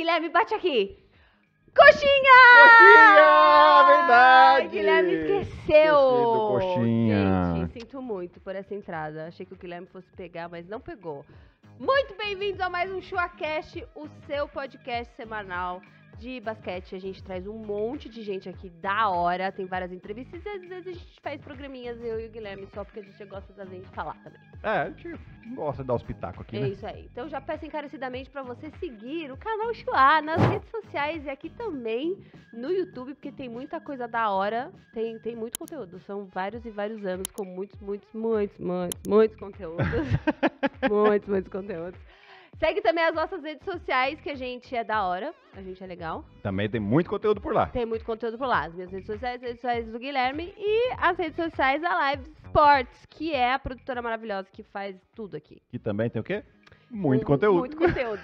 Guilherme, bate aqui. Coxinha! Coxinha! Verdade! Guilherme esqueceu! coxinha. Gente, sinto muito por essa entrada. Achei que o Guilherme fosse pegar, mas não pegou. Muito bem-vindos a mais um Chuacast, o seu podcast semanal de basquete, a gente traz um monte de gente aqui da hora, tem várias entrevistas, e às vezes a gente faz programinhas, eu e o Guilherme, só porque a gente gosta da gente falar também. É, a gente gosta de dar os pitacos aqui, É né? isso aí. Então já peço encarecidamente para você seguir o canal Chuá nas redes sociais e aqui também no YouTube, porque tem muita coisa da hora, tem, tem muito conteúdo. São vários e vários anos com muitos, muitos, muitos, muitos, muitos conteúdos. muitos, muitos conteúdos. Segue também as nossas redes sociais, que a gente é da hora, a gente é legal. Também tem muito conteúdo por lá. Tem muito conteúdo por lá. As minhas redes sociais, as redes sociais do Guilherme e as redes sociais da Live Sports, que é a produtora maravilhosa que faz tudo aqui. Que também tem o quê? Muito um, conteúdo. Muito conteúdo.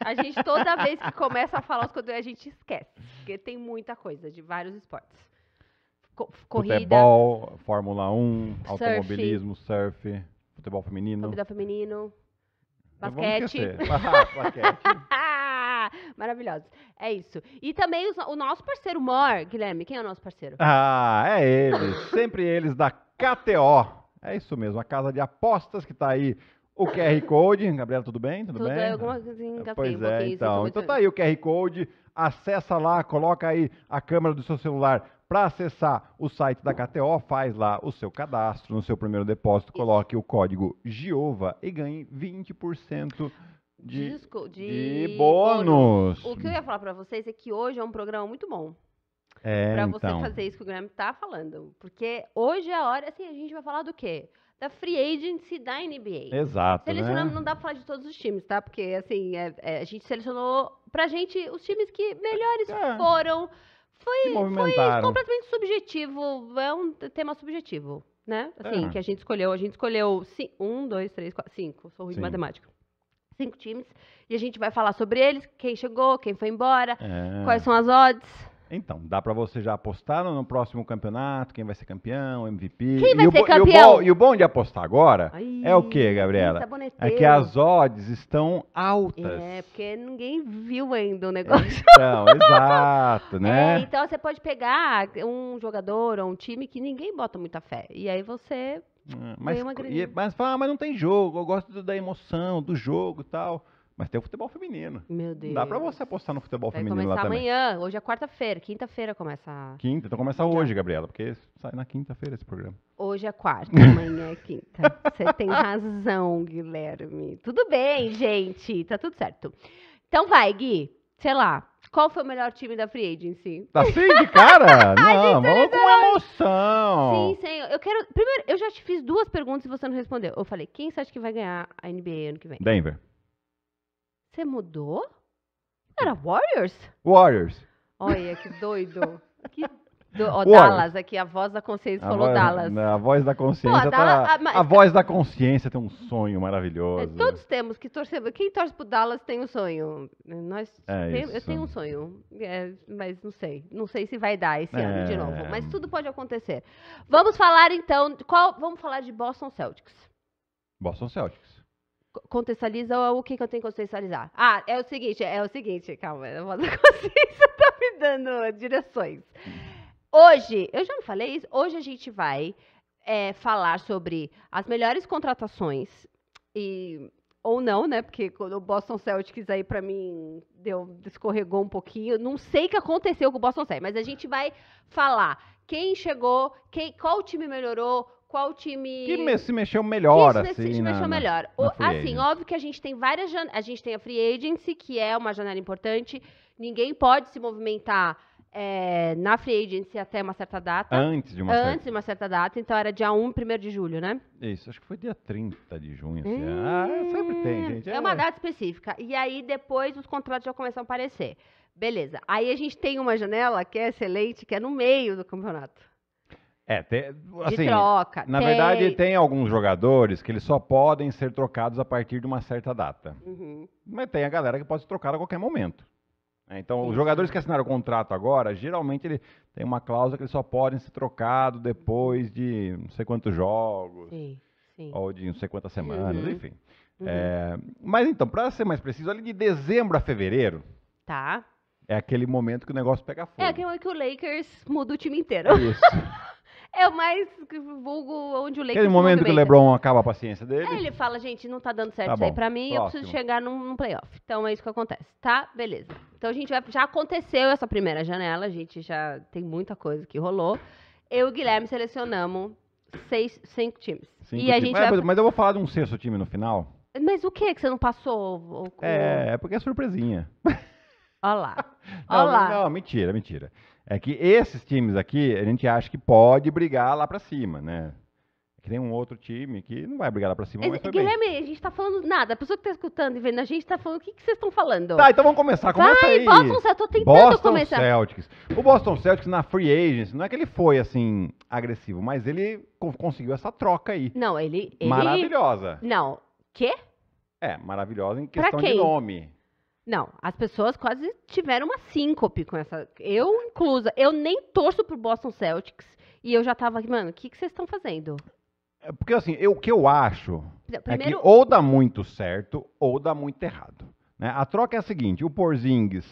A gente, toda vez que começa a falar os conteúdos, a gente esquece. Porque tem muita coisa de vários esportes. Co corrida. Futebol, Fórmula 1, surf, automobilismo, surf, futebol feminino. Futebol feminino. Basquete. Ah, Maravilhosos. É isso. E também o nosso parceiro Mor, Guilherme. Quem é o nosso parceiro? Ah, é eles. Sempre eles da KTO. É isso mesmo, a casa de apostas que está aí o QR Code. Gabriela, tudo bem? Tudo, tudo bem? É, alguma coisinha, pois é, então. Então tá aí o QR Code. Acessa lá, coloca aí a câmera do seu celular para acessar o site da KTO, faz lá o seu cadastro, no seu primeiro depósito, coloque o código GIOVA e ganhe 20% de, Disco, de, de bônus. bônus. O que eu ia falar para vocês é que hoje é um programa muito bom. É, para então. você fazer isso que o Graham tá falando. Porque hoje é a hora, assim, a gente vai falar do quê? Da free agency da NBA. Exato. Selecionamos, né? não dá pra falar de todos os times, tá? Porque, assim, é, é, a gente selecionou pra gente os times que melhores é. foram foi, foi completamente subjetivo. É um tema subjetivo, né? Assim, é. que a gente escolheu. A gente escolheu um, dois, três, quatro, cinco. Sou ruim de matemática. Cinco times. E a gente vai falar sobre eles, quem chegou, quem foi embora, é. quais são as odds. Então, dá para você já apostar no próximo campeonato, quem vai ser campeão, MVP. Quem vai e ser o, campeão? E o, bom, e o bom de apostar agora Ai, é o que, Gabriela? É que as odds estão altas. É, porque ninguém viu ainda o é, negócio. Então, exato, né? É, então você pode pegar um jogador ou um time que ninguém bota muita fé. E aí você ah, mas, e, mas fala, ah, mas não tem jogo, eu gosto da emoção, do jogo e tal. Mas tem o futebol feminino. Meu Deus. Dá pra você apostar no futebol Vai feminino lá também. começar amanhã. Hoje é quarta-feira. Quinta-feira começa. a- Quinta, então começa hoje, Gabriela, porque sai na quinta-feira esse programa. Hoje é quarta, amanhã é quinta. Você tem razão, Guilherme. Tudo bem, gente. Tá tudo certo. Então vai, Gui. Sei lá. Qual foi o melhor time da Free Agency? Tá sem de cara? Não, é vamos com emoção. Sim, sim. Eu quero. Primeiro, eu já te fiz duas perguntas e você não respondeu. Eu falei, quem você acha que vai ganhar a NBA ano que vem? Denver. Você mudou? Era Warriors? Warriors. Olha, que doido. que do, Dallas aqui, a voz da consciência a falou voz, Dallas. Né, a voz da consciência Pô, tá a, Dallas, tá, ah, a, mas, a voz da consciência tem um sonho maravilhoso. É, todos temos que torcer. Quem torce pro Dallas tem um sonho. Nós é tem, eu tenho um sonho, é, mas não sei. Não sei se vai dar esse ano de é. novo. Mas tudo pode acontecer. Vamos falar então. Qual, vamos falar de Boston Celtics. Boston Celtics contextualiza o que, que eu tenho que contextualizar? Ah, é o seguinte, é o seguinte, calma, a voz da consciência tá me dando direções. Hoje, eu já não falei isso, hoje a gente vai é, falar sobre as melhores contratações e ou não, né? Porque quando o Boston Celtics aí para mim deu escorregou um pouquinho. Não sei o que aconteceu com o Boston Celtics, mas a gente vai falar quem chegou, quem, qual time melhorou, qual time. Que se mexeu melhor, que assim. Se mexeu na, melhor. Na, na assim, óbvio que a gente tem várias. Jan... A gente tem a free agency, que é uma janela importante. Ninguém pode se movimentar é, na free agency até uma certa data. Antes de uma Antes certa. de uma certa data. Então era dia 1, 1 de julho, né? Isso, acho que foi dia 30 de junho. Assim. Hum, ah, é, sempre tem, gente. É. é uma data específica. E aí depois os contratos já começam a aparecer. Beleza. Aí a gente tem uma janela que é excelente, que é no meio do campeonato. É, assim, de troca. Na tem... verdade, tem alguns jogadores que eles só podem ser trocados a partir de uma certa data. Uhum. Mas tem a galera que pode ser trocada a qualquer momento. É, então, Isso. os jogadores que assinaram o contrato agora, geralmente ele tem uma cláusula que eles só podem ser trocados depois de não sei quantos jogos, sim, sim. ou de não sei quantas semanas, uhum. enfim. Uhum. É, mas então, para ser mais preciso, ali de dezembro a fevereiro. Tá. É aquele momento que o negócio pega é fogo. É aquele momento que o Lakers muda o time inteiro. É isso. É o mais vulgo onde o Lakers Aquele momento que o LeBron acaba a paciência dele. Aí ele fala, gente, não tá dando certo tá isso aí pra mim, próximo. eu preciso chegar num, num playoff. Então é isso que acontece, tá? Beleza. Então a gente vai, já aconteceu essa primeira janela, a gente já tem muita coisa que rolou. Eu e o Guilherme selecionamos seis, cinco times. Cinco e a gente mas, vai... mas eu vou falar de um sexto time no final. Mas o que que você não passou? O... É, é porque é surpresinha. Olha lá. Olha não, lá. Não, mentira, mentira. É que esses times aqui, a gente acha que pode brigar lá para cima, né? É que tem um outro time que não vai brigar lá pra cima, mas foi Guilherme, bem. a gente tá falando nada. A pessoa que tá escutando e vendo a gente tá falando, o que, que vocês estão falando? Tá, então vamos começar. Começa vai, aí. Boston Celtics, eu tô tentando Boston começar. Celtics. O Boston Celtics na free agency, não é que ele foi, assim, agressivo, mas ele conseguiu essa troca aí. Não, ele... ele... Maravilhosa. Não, quê? É, maravilhosa em questão de nome. Não, as pessoas quase tiveram uma síncope com essa. Eu, inclusa, eu nem torço pro Boston Celtics e eu já tava aqui, mano, o que, que vocês estão fazendo? É porque assim, eu, o que eu acho Primeiro... é que ou dá muito certo ou dá muito errado. Né? A troca é a seguinte: o Porzingis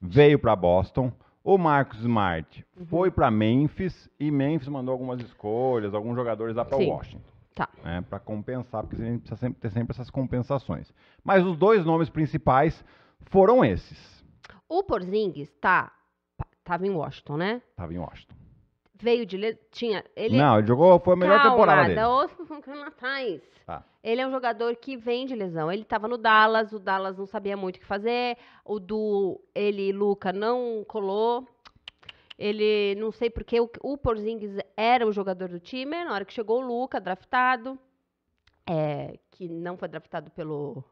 veio para Boston, o Marcos Smart uhum. foi para Memphis e Memphis mandou algumas escolhas, alguns jogadores lá para Washington. Tá. Né, para compensar, porque a gente precisa sempre, ter sempre essas compensações. Mas os dois nomes principais foram esses. O Porzingis tá, tava em Washington, né? Tava em Washington. Veio de... Tinha... Ele... É não, ele jogou... Foi a melhor Calma, temporada dele. Calma, atrás. Tá. Ele é um jogador que vem de lesão. Ele estava no Dallas, o Dallas não sabia muito o que fazer. O do... Ele e Luca não colou. Ele... Não sei porque o, o Porzingis era o jogador do time. Na hora que chegou o Luca, draftado. É, que não foi draftado pelo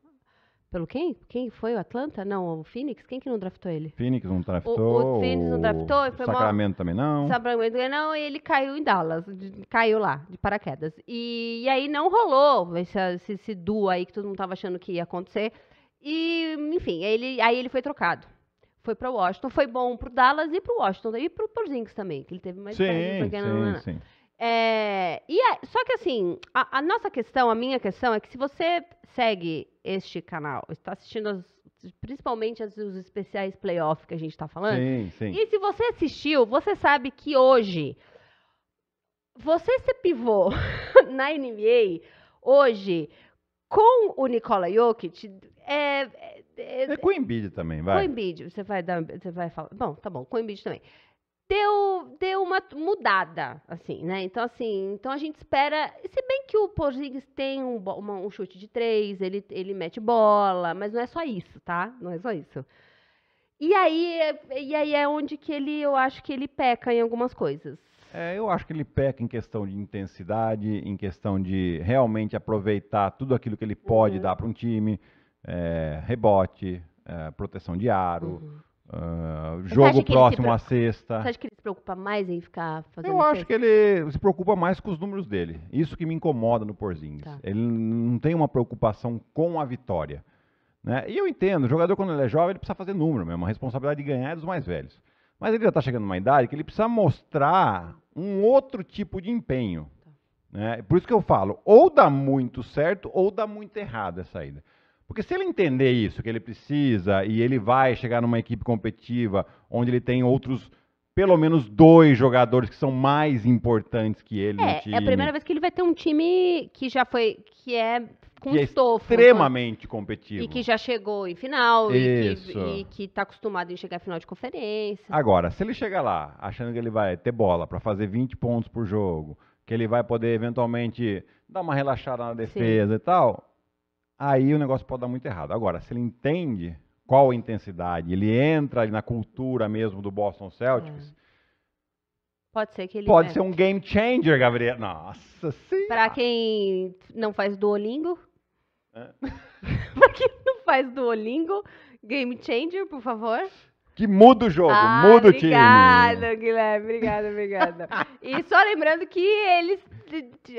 pelo quem? Quem foi? O Atlanta? Não, o Phoenix? Quem que não draftou ele? Phoenix não draftou. O, o Phoenix não draftou. O foi Sacramento também não. Sacramento não, ele caiu em Dallas. Caiu lá, de paraquedas. E, e aí não rolou esse, esse, esse, duo aí que todo mundo estava achando que ia acontecer. E, enfim, aí ele, aí ele foi trocado. Foi para o Washington. Foi bom para o Dallas e para o Washington. E para o Porzingis também, que ele teve mais... Sim, sim, sim. É, e é, só que assim, a, a, nossa questão, a minha questão é que se você segue este canal, está assistindo as, principalmente as, os especiais playoff que a gente está falando, sim, sim. e se você assistiu, você sabe que hoje você se pivô na NBA hoje com o Nikola Jokic é, é, é, é, com o Embiid também, vai. Com o Embiid, você vai dar, você vai falar. Bom, tá bom, com o Embiid também deu, deu uma mudada, assim, né? Então, assim, então a gente espera. Se bem que o Porzingis tem um, uma, um chute de três, ele, ele mete bola, mas não é só isso, tá? Não é só isso. E aí, e aí é onde que ele, eu acho que ele peca em algumas coisas. É, eu acho que ele peca em questão de intensidade, em questão de realmente aproveitar tudo aquilo que ele pode uhum. dar para um time, é, rebote, é, proteção de aro, uhum. Uh, jogo próximo à sexta. Você acha que ele se preocupa mais em ficar fazendo Eu acho sexta? que ele se preocupa mais com os números dele. Isso que me incomoda no Porzingis. Tá. Ele não tem uma preocupação com a vitória. Né? E eu entendo, o jogador quando ele é jovem, ele precisa fazer número mesmo. A responsabilidade de ganhar é dos mais velhos. Mas ele já está chegando numa idade que ele precisa mostrar um outro tipo de empenho. Tá. Né? Por isso que eu falo, ou dá muito certo ou dá muito errado essa saída. Porque se ele entender isso, que ele precisa, e ele vai chegar numa equipe competitiva onde ele tem outros, pelo menos dois jogadores que são mais importantes que ele é, no time. É a primeira vez que ele vai ter um time que já foi, que é que é né? extremamente competitivo. E que já chegou em final, Isso. e que está acostumado em chegar em final de conferência. Agora, se ele chegar lá achando que ele vai ter bola para fazer 20 pontos por jogo, que ele vai poder eventualmente dar uma relaxada na defesa Sim. e tal, aí o negócio pode dar muito errado. Agora, se ele entende qual a intensidade, ele entra na cultura mesmo do Boston Celtics. É. Pode ser que ele. Pode é. ser um game changer, Gabriel. Nossa senhora. Para quem não faz Duolingo. É. pra quem não faz Duolingo, game changer, por favor que muda o jogo, ah, muda o time. Obrigada, Guilherme, obrigada, obrigada. e só lembrando que eles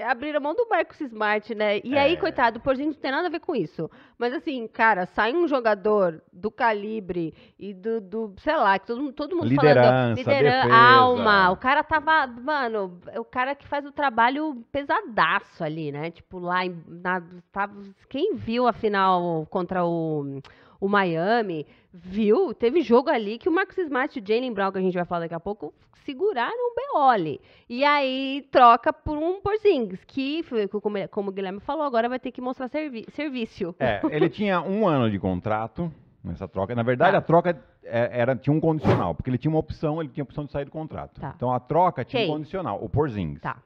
abriram mão do Marcos Smart, né? E é. aí, coitado, por gente não tem nada a ver com isso. Mas assim, cara, sai um jogador do calibre e do, do sei lá, que todo, todo mundo liderança, falando. Liderança, defesa. alma. O cara tava, mano, o cara que faz o trabalho pesadaço ali, né? Tipo, lá em, na, tava, quem viu a final contra o, o Miami Viu? Teve jogo ali que o Marcos Smart e o Jalen Brown, que a gente vai falar daqui a pouco, seguraram o Beole. E aí troca por um Porzingis, que, como, como o Guilherme falou, agora vai ter que mostrar servi serviço. É, ele tinha um ano de contrato nessa troca. Na verdade, tá. a troca é, era, tinha um condicional, porque ele tinha uma opção, ele tinha a opção de sair do contrato. Tá. Então a troca tinha Quem? um condicional, o Porzingis. Tá.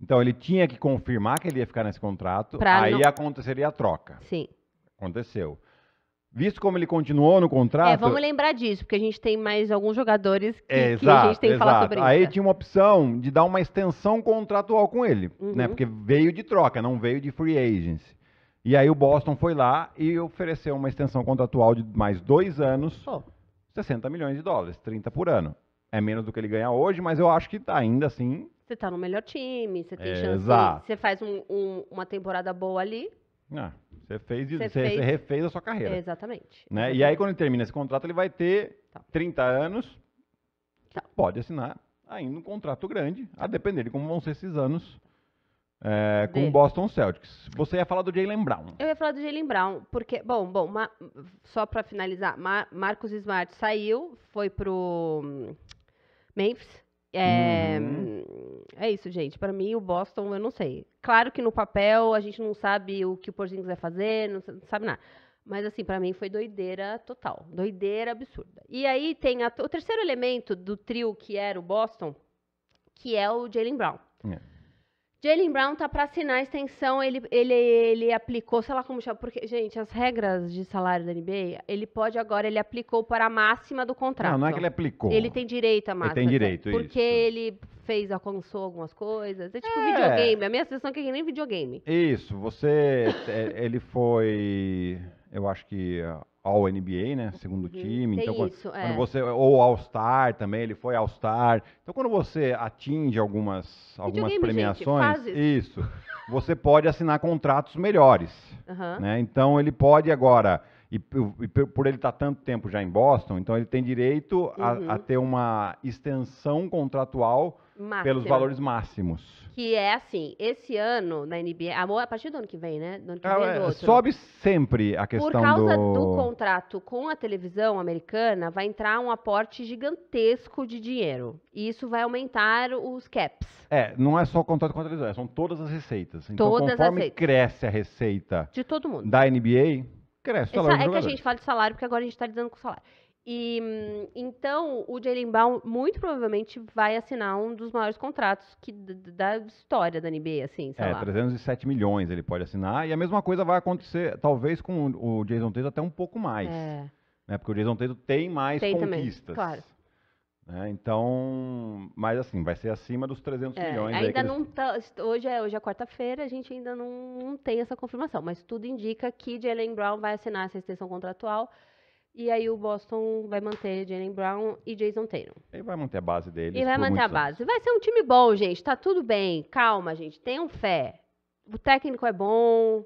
Então ele tinha que confirmar que ele ia ficar nesse contrato, pra aí não... aconteceria a troca. Sim. Aconteceu. Visto como ele continuou no contrato. É, vamos lembrar disso, porque a gente tem mais alguns jogadores que, é, exato, que a gente tem que exato. falar sobre Aí isso. Aí tinha uma opção de dar uma extensão contratual com ele, uhum. né? Porque veio de troca, não veio de free agency. E aí o Boston foi lá e ofereceu uma extensão contratual de mais dois anos, oh. 60 milhões de dólares, 30 por ano. É menos do que ele ganha hoje, mas eu acho que tá, ainda assim. Você está no melhor time, você tem é, chance. Exato. Você faz um, um, uma temporada boa ali. Ah, você fez, você, fez... refez a sua carreira. Exatamente. Né? Exatamente. E aí, quando ele termina esse contrato, ele vai ter tá. 30 anos, tá. pode assinar ainda um contrato grande, a depender de como vão ser esses anos é, com o Boston Celtics. Você ia falar do Jalen Brown. Eu ia falar do Jalen Brown, porque, bom, bom ma, só para finalizar, ma, Marcos Smart saiu, foi pro hum, Memphis, é, uhum. é isso, gente. Para mim, o Boston, eu não sei. Claro que no papel a gente não sabe o que o Porzingis vai fazer, não sabe nada. Mas, assim, para mim foi doideira total. Doideira absurda. E aí tem a, o terceiro elemento do trio que era o Boston, que é o Jalen Brown. É. Jalen Brown tá para assinar a extensão, ele, ele, ele aplicou, sei lá como chama, porque, gente, as regras de salário da NBA, ele pode agora, ele aplicou para a máxima do contrato. Não, não é que ele aplicou. Ele tem direito à máxima. Ele tem direito, porque isso. Porque ele fez, alcançou algumas coisas. É tipo é. videogame, a minha sensação é que é nem videogame. Isso, você, é, ele foi, eu acho que ao NBA, né? Uhum. Segundo uhum. time. então, quando, isso, quando é. você. Ou All-Star também, ele foi All-Star. Então, quando você atinge algumas, algumas premiações. Gente, isso. Você pode assinar contratos melhores. Uhum. Né? Então, ele pode agora. E, e, por ele estar tanto tempo já em Boston, então ele tem direito uhum. a ter uma extensão contratual pelos valores máximos. Que é assim, esse ano na NBA, a partir do ano que vem, né? Do ano que ah, vem do é, outro. Sobe sempre a questão do... Por causa do... do... contrato com a televisão americana, vai entrar um aporte gigantesco de dinheiro. E isso vai aumentar os caps. É, não é só o contrato com a televisão, são todas as receitas. Então, todas conforme cresce a receita... De todo mundo. Da NBA, cresce o salário É que a gente fala de salário, porque agora a gente está lidando com salário. E então o Jalen Brown muito provavelmente vai assinar um dos maiores contratos que, da história da NBA, assim, sei é, lá. 307 milhões ele pode assinar e a mesma coisa vai acontecer talvez com o Jason Tatum até um pouco mais, é. né? Porque o Jason Tatum tem mais tem conquistas. Também, claro. Né, então, mas assim, vai ser acima dos 300 é, milhões. Ainda eles... não tá, hoje é hoje é quarta-feira, a gente ainda não, não tem essa confirmação, mas tudo indica que Jalen Brown vai assinar essa extensão contratual e aí o Boston vai manter Jalen Brown e Jason Tatum. Ele vai manter a base dele. Ele vai manter a base. Anos. Vai ser um time bom, gente. Tá tudo bem. Calma, gente. Tenham fé. O técnico é bom.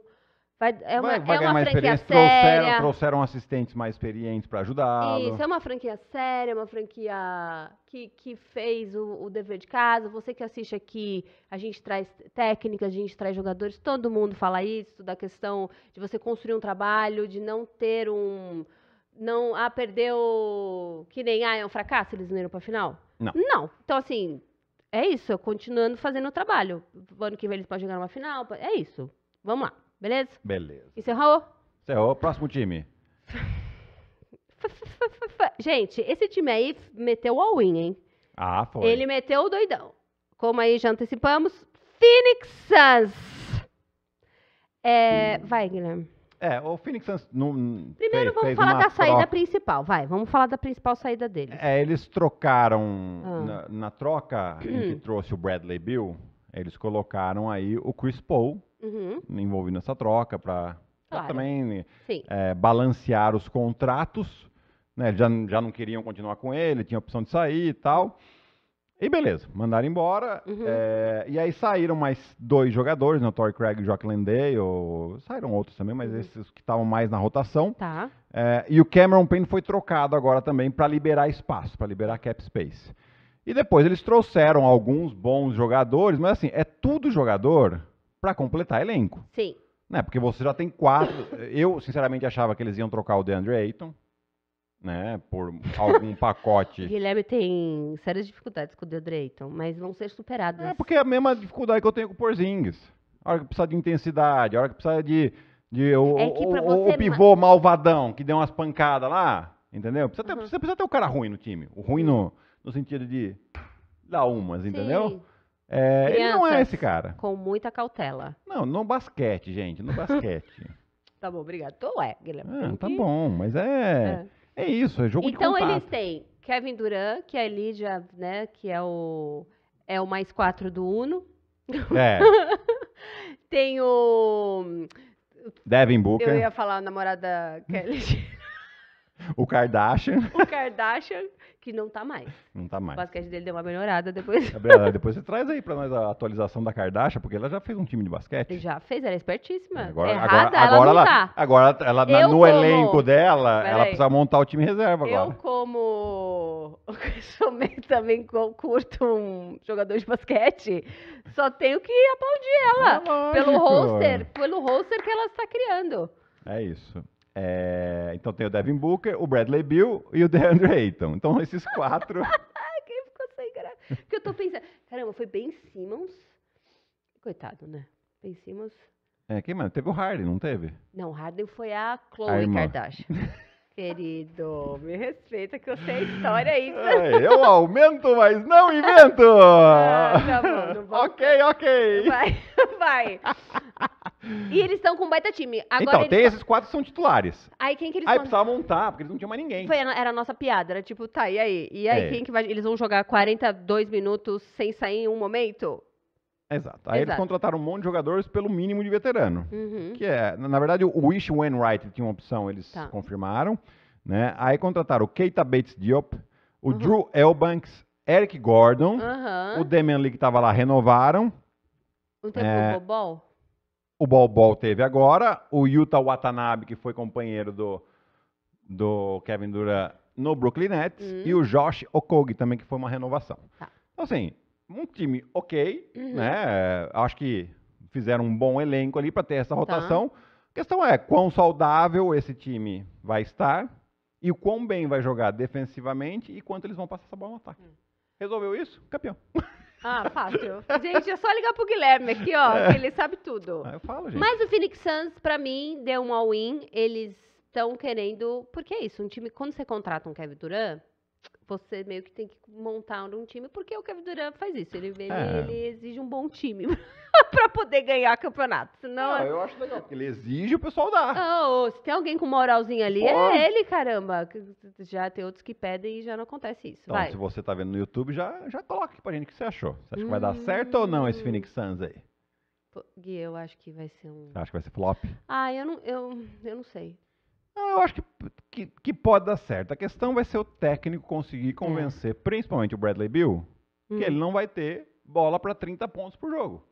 Vai, é uma, vai, vai é uma franquia séria. Trouxeram, trouxeram assistentes mais experientes para ajudar. Isso, é uma franquia séria, uma franquia que, que fez o, o dever de casa. Você que assiste aqui, a gente traz técnicas, a gente traz jogadores. Todo mundo fala isso, da questão de você construir um trabalho, de não ter um não, ah, perdeu que nem, ah, é um fracasso, eles não iram pra final? Não. Não. Então, assim, é isso, continuando fazendo o trabalho. Ano que vem eles podem jogar numa final, é isso. Vamos lá, beleza? Beleza. Encerrou? Encerrou, próximo time. Gente, esse time aí meteu o all-in, hein? Ah, foi. Ele meteu o doidão. Como aí já antecipamos, Phoenix Suns. É, hum. vai, Guilherme. É, o Phoenix Suns não. Hum, Primeiro fez, vamos fez falar da saída principal, vai. Vamos falar da principal saída deles. É, eles trocaram ah. na, na, troca em que trouxe o Bradley Bill, eles colocaram aí o Chris Paul uhum. envolvido nessa troca para claro. também é, balancear os contratos. Né? Já, já não queriam continuar com ele, tinha opção de sair e tal. E beleza, mandaram embora. Uhum. É, e aí saíram mais dois jogadores, né, o Torrey Craig e o Jock Day, Ou, saíram outros também, mas uhum. esses que estavam mais na rotação. Tá. É, e o Cameron Payne foi trocado agora também para liberar espaço, para liberar cap space. E depois eles trouxeram alguns bons jogadores, mas assim, é tudo jogador para completar elenco. Sim. Né, porque você já tem quatro. eu, sinceramente, achava que eles iam trocar o DeAndre Ayton né, por algum pacote. Guilherme tem sérias dificuldades com o Deodreiton, mas vão ser superadas. É porque é a mesma dificuldade que eu tenho com o Porzingis. A hora que precisa de intensidade, a hora que precisa de, de o, é o, o pivô ma... É- malvadão que deu umas pancadas lá, entendeu? Precisa ter, uhum. Você precisa ter o um cara ruim no time. O ruim no, no sentido de dar umas, entendeu? É, ele não é esse cara. Com muita cautela. Não, no basquete, gente, no basquete. tá bom, obrigado. Tô, é, Guilherme. Ah, tá bom, mas é... é. É isso, é jogo então, de Então eles têm Kevin Durant, que é Lídia, né, que é o é o mais quatro do Uno. É. Tem o Devin Booker. Eu ia falar a namorada Kelly. O Kardashian. O Kardashian, que não tá mais. Não tá mais. O basquete dele deu uma melhorada depois. Gabriela, é depois você traz aí pra nós a atualização da Kardashian, porque ela já fez um time de basquete. Já fez, ela é espertíssima. É, agora, Errada, agora, ela agora, ela, tá. agora ela, na, tá no como... elenco dela, Pera ela aí. precisa montar o time reserva agora. Eu, como também curto um jogador de basquete, só tenho que aplaudir ela. É pelo roster, pelo roster que ela está criando. É isso. É, então tem o Devin Booker, o Bradley Bill e o DeAndre Ayton. Então esses quatro. Quem ficou sem graça? Porque eu tô pensando. Caramba, foi Ben Simmons. Coitado, né? Ben Simmons. É, quem mais? Teve o Harden, não teve? Não, o Harden foi a Chloe a Kardashian. Querido, me respeita que eu sei a história aí. É, eu aumento, mas não invento! Ah, tá bom, não vou... Ok, ok. Vai, vai. E eles estão com um baita time. Agora então, tem só... esses quatro que são titulares. Aí quem que eles Aí vão... precisava montar, porque eles não tinham mais ninguém. Foi, era a nossa piada, era tipo, tá, e aí? E aí, é. quem que vai. Eles vão jogar 42 minutos sem sair em um momento? Exato. Aí Exato. eles contrataram um monte de jogadores pelo mínimo de veterano. Uhum. Que é, na verdade, o Wish Wainwright tinha uma opção, eles tá. confirmaram. Né? Aí contrataram o Keita Bates Diop, o uhum. Drew Elbanks, Eric Gordon, uhum. o Damian Lee que estava lá, renovaram. O tempo é, Bobol? o Bol Bol teve agora, o Yuta Watanabe, que foi companheiro do, do Kevin Durant no Brooklyn Nets, uhum. e o Josh Okogi também, que foi uma renovação. Tá. Então, assim, um time ok, uhum. né? Acho que fizeram um bom elenco ali para ter essa tá. rotação. Tá. A questão é quão saudável esse time vai estar e o quão bem vai jogar defensivamente e quanto eles vão passar essa bola no ataque. Uhum. Resolveu isso? Campeão. Ah, fácil. Gente, é só ligar pro Guilherme aqui, ó, é. que ele sabe tudo. Ah, eu falo, gente. Mas o Phoenix Suns, pra mim, deu um all-in. Eles estão querendo. Porque é isso, um time, quando você contrata um Kevin Durant, você meio que tem que montar um time, porque o Kevin Durant faz isso. Ele, é. ele exige um bom time. pra poder ganhar campeonato. Senão... Não, ah, é eu acho legal, porque ele exige o pessoal dá. Oh, se tem alguém com moralzinha ali, Pô. é ele, caramba. Já tem outros que pedem e já não acontece isso. Então, vai. se você tá vendo no YouTube, já, já coloca aqui pra gente o que você achou. Você acha hum. que vai dar hum. certo ou não esse Phoenix Suns aí? Pô, Gui, eu acho que vai ser um. Acho que vai ser flop. Ah, eu não, eu, eu não sei. Ah, eu acho que, que, que, pode dar certo. A questão vai ser o técnico conseguir é. convencer, é. principalmente o Bradley Bill, hum. que ele não vai ter bola para 30 pontos por jogo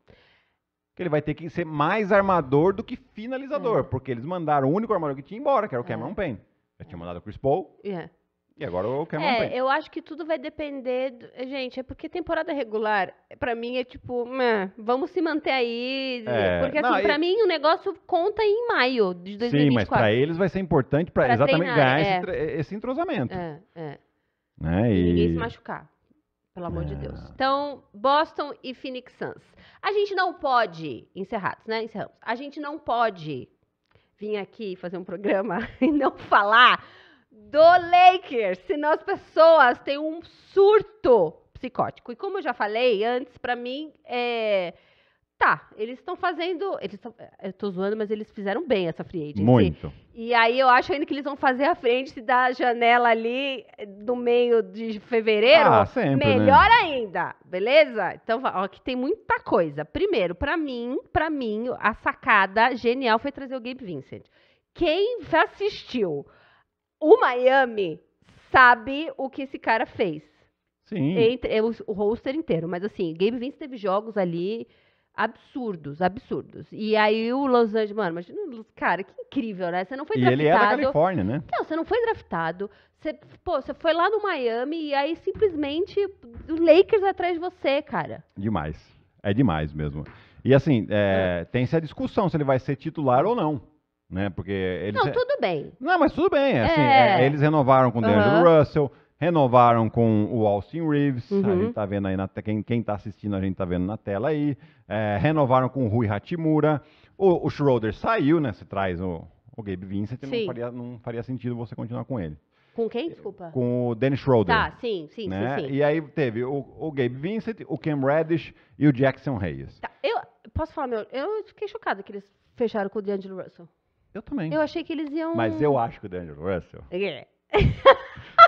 que ele vai ter que ser mais armador do que finalizador, é. porque eles mandaram o único armador que tinha embora, que era o é. Cameron é. Payne. Já tinha mandado o Chris Paul. É. E agora o Cameron é, Payne. eu acho que tudo vai depender, do... gente, é porque temporada regular, para mim é tipo, vamos se manter aí, é. porque assim, para e... mim o negócio conta em maio de 2024. Sim, mas para eles vai ser importante para exatamente treinar, ganhar esse, é. esse entrosamento. É, é. Né? E... e ninguém se machucar. Pelo amor é. de Deus. Então, Boston e Phoenix Suns. A gente não pode, encerrados, né? Encerramos. A gente não pode vir aqui fazer um programa e não falar do Lakers, senão as pessoas têm um surto psicótico. E como eu já falei antes, para mim é tá, eles estão fazendo. Eles tão, eh, eu tô zoando, mas eles fizeram bem essa free agency. Muito. E aí eu acho ainda que eles vão fazer a frente da janela ali do meio de fevereiro. Ah, sempre, né? melhor né? ainda, beleza? Então, ó, que tem muita coisa. Primeiro, para mim, para mim, a sacada genial foi trazer o Gabe Vincent. Quem assistiu o Miami sabe o que esse cara fez. Sim. Entre, o, o roster inteiro. Mas assim, Gabe Vincent teve jogos ali Absurdos, absurdos. E aí o Los Angeles, mano, mas cara, que incrível, né? Você não foi e draftado. ele é da Califórnia, né? Não, você não foi draftado. Você, pô, você foi lá no Miami e aí simplesmente o Lakers é atrás de você, cara. Demais. É demais mesmo. E assim, é, é. tem essa discussão se ele vai ser titular ou não. Né? Porque eles. Não, tudo bem. Não, mas tudo bem. Assim, é. é eles renovaram com o uhum. Russell. Renovaram com o Austin Reeves, uhum. a gente tá vendo aí, na, quem, quem tá assistindo a gente tá vendo na tela aí. É, renovaram com o Rui Hachimura. O, o Schroeder saiu, né? Você traz o, o Gabe Vincent, não faria, não faria sentido você continuar com ele. Com quem, desculpa? Com o Dennis Schroeder. Tá, sim, sim, né? sim, sim, E aí teve o, o, Gabe Vincent, o Cam Reddish e o Jackson Reyes. Tá, eu posso falar, meu, eu fiquei chocada que eles fecharam com o D'Angelo Russell. Eu também. Eu achei que eles iam... Mas eu acho que o D'Angelo Russell... É.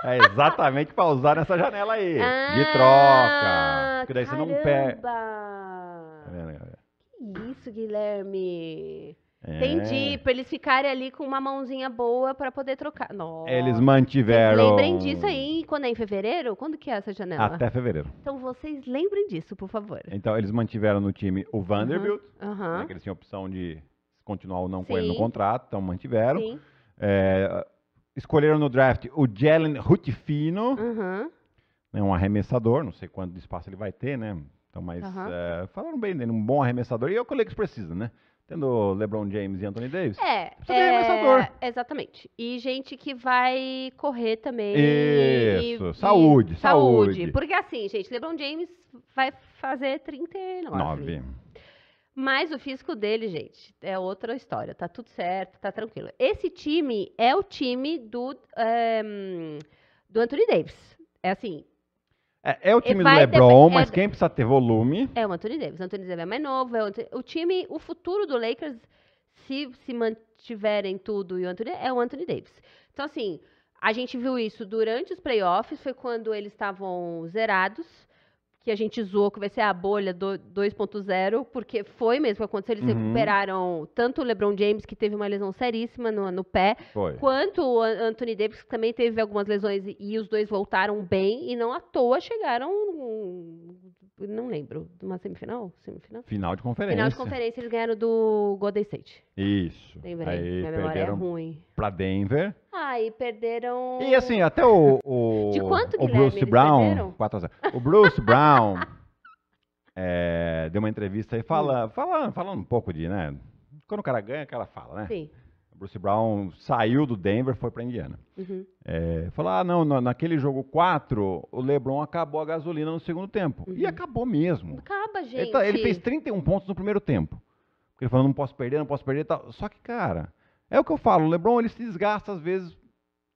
É exatamente para usar nessa janela aí. Ah, de troca. Porque daí caramba. você não perde. É é é que isso, Guilherme. É. Entendi, para eles ficarem ali com uma mãozinha boa para poder trocar. Nossa. Eles mantiveram. Vocês lembrem disso aí, quando é em fevereiro? Quando que é essa janela? Até fevereiro. Então vocês lembrem disso, por favor. Então eles mantiveram no time o Vanderbilt, uhum. Uhum. Né, que eles tinham a opção de continuar ou não Sim. com ele no contrato, então mantiveram. Sim. É, escolheram no draft o Jalen Rutifino, uhum. né, um arremessador, não sei quanto de espaço ele vai ter, né? Então, mas uhum. é, falaram bem dele, um bom arremessador. E é o que o precisa, né? Tendo LeBron James e Anthony Davis. É, é, arremessador. Exatamente. E gente que vai correr também. Isso, e, saúde, e, saúde, saúde. Porque assim, gente, LeBron James vai fazer 39. 9. Mas o físico dele, gente, é outra história. Tá tudo certo, tá tranquilo. Esse time é o time do, um, eh, do Anthony Davis. É assim. É, é o time do LeBron, é mas é, quem precisa ter volume. É o Anthony Davis. O Anthony Davis é mais novo. É o, Anthony, o, time, o futuro do Lakers, se, se mantiverem tudo e o Anthony, é o Anthony Davis. Então, assim, a gente viu isso durante os playoffs, foi quando eles estavam zerados que a gente zoou, que vai ser a bolha 2.0, porque foi mesmo que aconteceu. Eles uhum. recuperaram tanto o LeBron James, que teve uma lesão seríssima no, no pé, foi. quanto o Anthony Davis, que também teve algumas lesões, e os dois voltaram bem, e não à toa chegaram não lembro. Uma semifinal? Semifinal? Final de conferência. Final de conferência eles ganharam do Golden State. Isso. Lembrei. Aí, Minha memória é ruim. Pra Denver. Ah, e perderam. E assim, até o. o de quanto o Guilherme, Bruce Brown. 4 O Bruce Brown é, deu uma entrevista aí fala, falando, hum. falando um pouco de, né? Quando o cara ganha, o cara fala, né? Sim. Bruce Brown saiu do Denver, foi para Indiana. Uhum. É, falou: ah, não, naquele jogo 4, o LeBron acabou a gasolina no segundo tempo. Uhum. E acabou mesmo. Acaba, tá, gente. Ele, ele, fez 31 pontos no primeiro tempo. Ele falou: não posso perder, não posso perder. Só que, cara, é o que eu falo: o LeBron ele se desgasta às vezes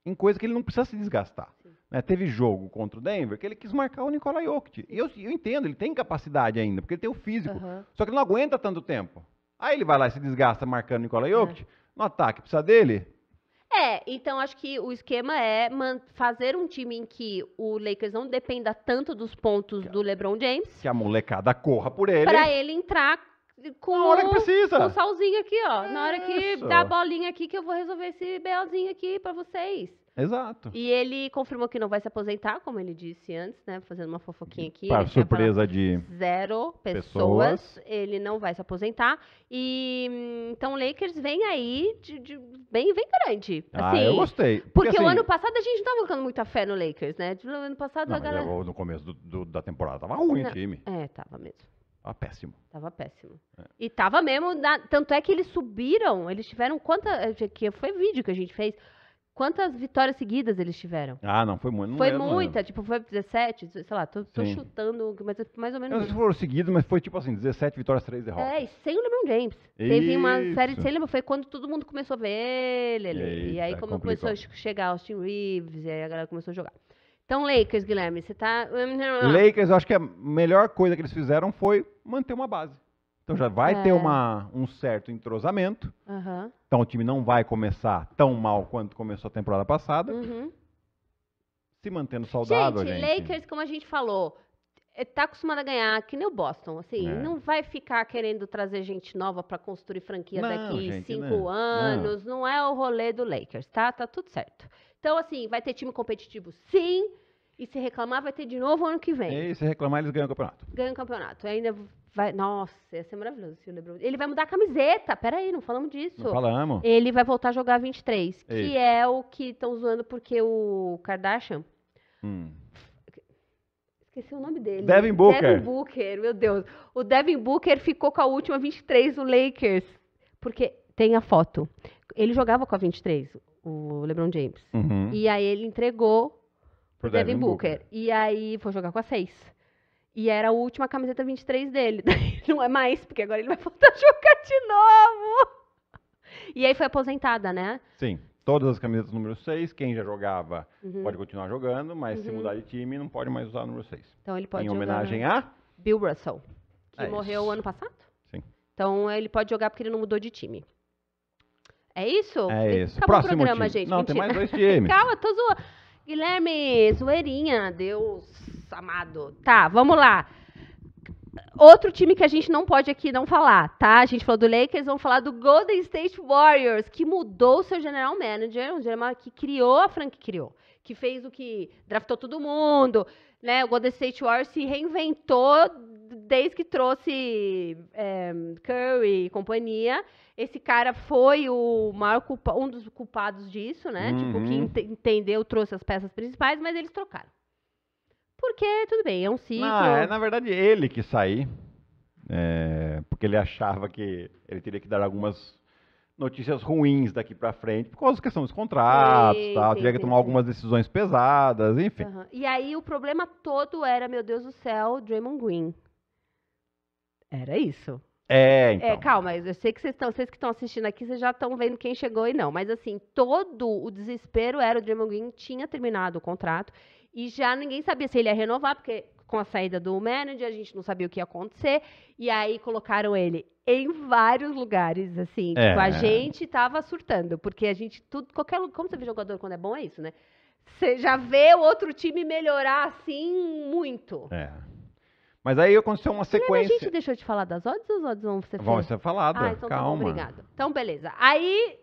em coisa que ele não precisa se desgastar. Né, teve jogo contra o Denver que ele quis marcar o Nikola Jokic. E eu, eu entendo, ele tem capacidade ainda, porque ele tem o físico. Uhum. Só que ele não aguenta tanto tempo. Aí ele vai lá e se desgasta marcando o Nikola Jokic. É. No ataque, precisa dele? É, então acho que o esquema é fazer um time em que o Lakers não dependa tanto dos pontos que do LeBron James. Que a molecada corra por ele. Para ele entrar com hora que precisa. Com o solzinho aqui, ó. Isso. Na hora que dá a bolinha aqui que eu vou resolver esse belzinho aqui para vocês. Exato. E ele confirmou que não vai se aposentar, como ele disse antes, né? Fazendo uma fofoquinha aqui. Para surpresa de zero pessoas, pessoas, ele não vai se aposentar. E então o Lakers vem aí de, de, bem, bem grande. Ah, assim, ah, eu gostei. Porque, porque assim, o ano passado a gente não estava colocando muita fé no Lakers, né? O tipo, ano passado não, a galera. No começo do, do, da temporada tava ruim não, o time. É, tava mesmo. Tava ah, péssimo. Tava péssimo. É. E tava mesmo. Na, tanto é que eles subiram, eles tiveram quanta. É, que foi vídeo que a gente fez quantas vitórias seguidas eles tiveram. Ah, não, foi muito. foi é, muita, não tipo, foi 17, sei lá, tô, tô chutando, mas é mais ou menos. Não sei se foram seguidos, mas foi tipo assim, 17 vitórias, 3 derrotas. É, e sem o LeBron James. Isso. Teve uma série, sem lembra, foi quando todo mundo começou a ver ele, e aí como complicou. começou a chegar Austin Reeves, e aí a galera começou a jogar. Então, Lakers, Guilherme, você tá... Lakers, eu acho que a melhor coisa que eles fizeram foi manter uma base. Então já vai é. ter uma, um certo entrosamento. Uhum. Então o time não vai começar tão mal quanto começou a temporada passada. Uhum. Se mantendo saudável, gente, gente. Lakers, como a gente falou, é, tá acostumado a ganhar que nem o Boston, assim, é. não vai ficar querendo trazer gente nova para construir franquia não, daqui gente, né? cinco não. anos, não. não. é o rolê do Lakers, tá? Tá tudo certo. Então, assim, vai ter time competitivo, sim, e se reclamar vai ter de novo ano que vem. E se reclamar eles ganham o campeonato. Ganham o campeonato, ainda Vai, nossa, ia ser maravilhoso se o LeBron. Ele vai mudar a camiseta. Peraí, não falamos disso. Não falamos. Ele vai voltar a jogar 23, Ei. que é o que estão zoando porque o Kardashian. Hum. Esqueci o nome dele. Devin Booker. Devin Booker, meu Deus. O Devin Booker ficou com a última 23 do Lakers. Porque tem a foto. Ele jogava com a 23, o LeBron James. Uhum. E aí ele entregou pro Devin, Devin Booker. Booker. E aí foi jogar com a 6. E era a última camiseta 23 dele. não é mais, porque agora ele vai voltar a jogar de novo. E aí foi aposentada, né? Sim. Todas as camisetas número 6, quem já jogava uhum. pode continuar jogando, mas uhum. se mudar de time não pode mais usar o número 6. Então ele pode Em homenagem jogar... a Bill Russell, que é morreu isso. ano passado. Sim. Então ele pode jogar porque ele não mudou de time. É isso? É isso. Acabou Próximo o programa, time. gente. Não, Mentira. tem mais dois times. Calma, tô zoando. Guilherme, zoeirinha, Deus amado. Tá, vamos lá. Outro time que a gente não pode aqui não falar, tá? A gente falou do Lakers, vamos falar do Golden State Warriors, que mudou seu general manager, um general que criou a Frank criou, que fez o que draftou todo mundo, né? O Golden State Warriors se reinventou desde que trouxe é, Curry e companhia. Esse cara foi o maior culpa, um dos culpados disso, né? Uhum. Tipo, que uhum. ent entendeu, trouxe as peças principais, mas eles trocaram. Porque, tudo bem, é um ciclo. Não, é na verdade ele que sair. É, porque ele achava que ele teria que dar algumas notícias ruins daqui para frente, por causa da questão dos contratos, sim, tal, sim, teria que tomar sim. algumas decisões pesadas, enfim. Uhum. E aí o problema todo era, meu Deus do céu, Draymond Green. Era isso. É, é então. É, calma, eu sei que vocês, estão vocês que estão assistindo aqui, vocês já estão vendo quem chegou e não. Mas assim, todo o desespero era o Draymond Green tinha terminado o contrato e já ninguém sabia se ele ia renovar, porque com a saída do manager, a gente não sabia o que ia acontecer. E aí colocaram ele em vários lugares, assim. É. Tipo, a gente tava surtando, porque a gente, tudo, qualquer como você vê jogador quando é bom, é isso, né? Você já vê o outro time melhorar, assim, muito. É. Mas aí aconteceu uma sequência. Mas a gente deixou de falar das odds ou as odds vão ser, vão ser faladas? Ah, então Calma. Tá bom, obrigado. Então, beleza. Aí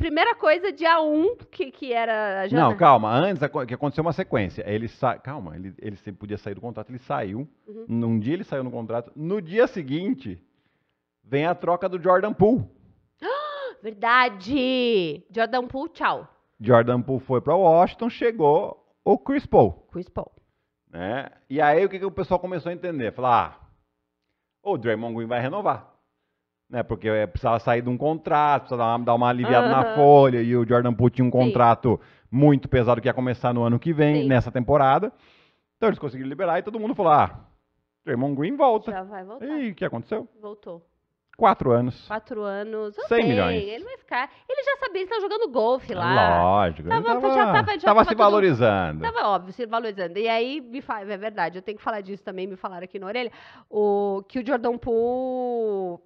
primeira coisa, dia 1, um, que, que era já. Não, calma. Antes que aconteceu uma sequência. Ele sa... Calma, ele, ele podia sair do contrato, ele saiu. Uhum. Num dia ele saiu no contrato. No dia seguinte, vem a troca do Jordan Poole. verdade! Jordan Poole, tchau. Jordan Poole foi para Washington, chegou o Chris Paul. Chris Paul. Né? E aí o que, que o pessoal começou a entender? Falar, ah, o Draymond Green vai renovar né? Porque eh, precisava sair de um contrato, precisava dar uma, dar uma aliviada uhum. na folha, e o Jordan Poole tinha um contrato Sim. muito pesado que ia começar no ano que vem, Sim. nessa temporada. Então eles conseguiram liberar e todo mundo falou: ah, Draymond Green volta. Já vai voltar. E o que aconteceu? Voltou. Quatro anos. Quatro anos. Okay. 100 milhões. Ele vai ficar. Ele já sabia, ele tá jogando golfe lá. Lógico. Tava, tava, já tava, já tava se tudo, valorizando. Tava óbvio, se valorizando. E aí, me fa... é verdade, eu tenho que falar disso também, me falaram aqui na orelha, o, que o Jordan Poole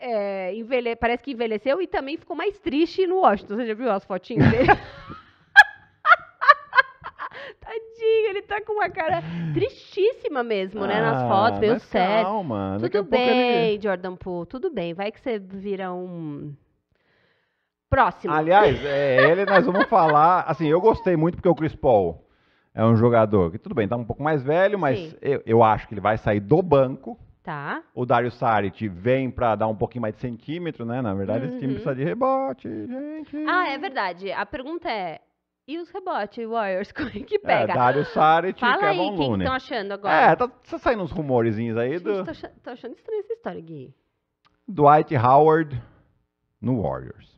é, envelhe... parece que envelheceu e também ficou mais triste no Washington. Você já viu as fotinhas dele? Tadinho, ele tá com uma cara tristíssima mesmo, ah, né? Nas ah, fotos, meio sério. Calma, tudo bem, ele... Jordan Poole, tudo bem. Vai que você vira um. Próximo. Aliás, é, ele nós vamos falar. Assim, eu gostei muito porque o Chris Paul é um jogador que, tudo bem, tá um pouco mais velho, mas eu, eu acho que ele vai sair do banco Tá. O Dario Saric vem pra dar um pouquinho mais de centímetro, né? Na verdade, uhum. esse time uhum. precisa de rebote, gente. Ah, é verdade. A pergunta é, e os rebotes, Warriors, como é que é, pega? É, Dario Saric Fala e Kevin aí, quem estão achando agora? É, tá, tá saindo uns rumorezinhos aí. Do... Gente, tô, tô achando estranha essa história, Gui. Dwight Howard no Warriors.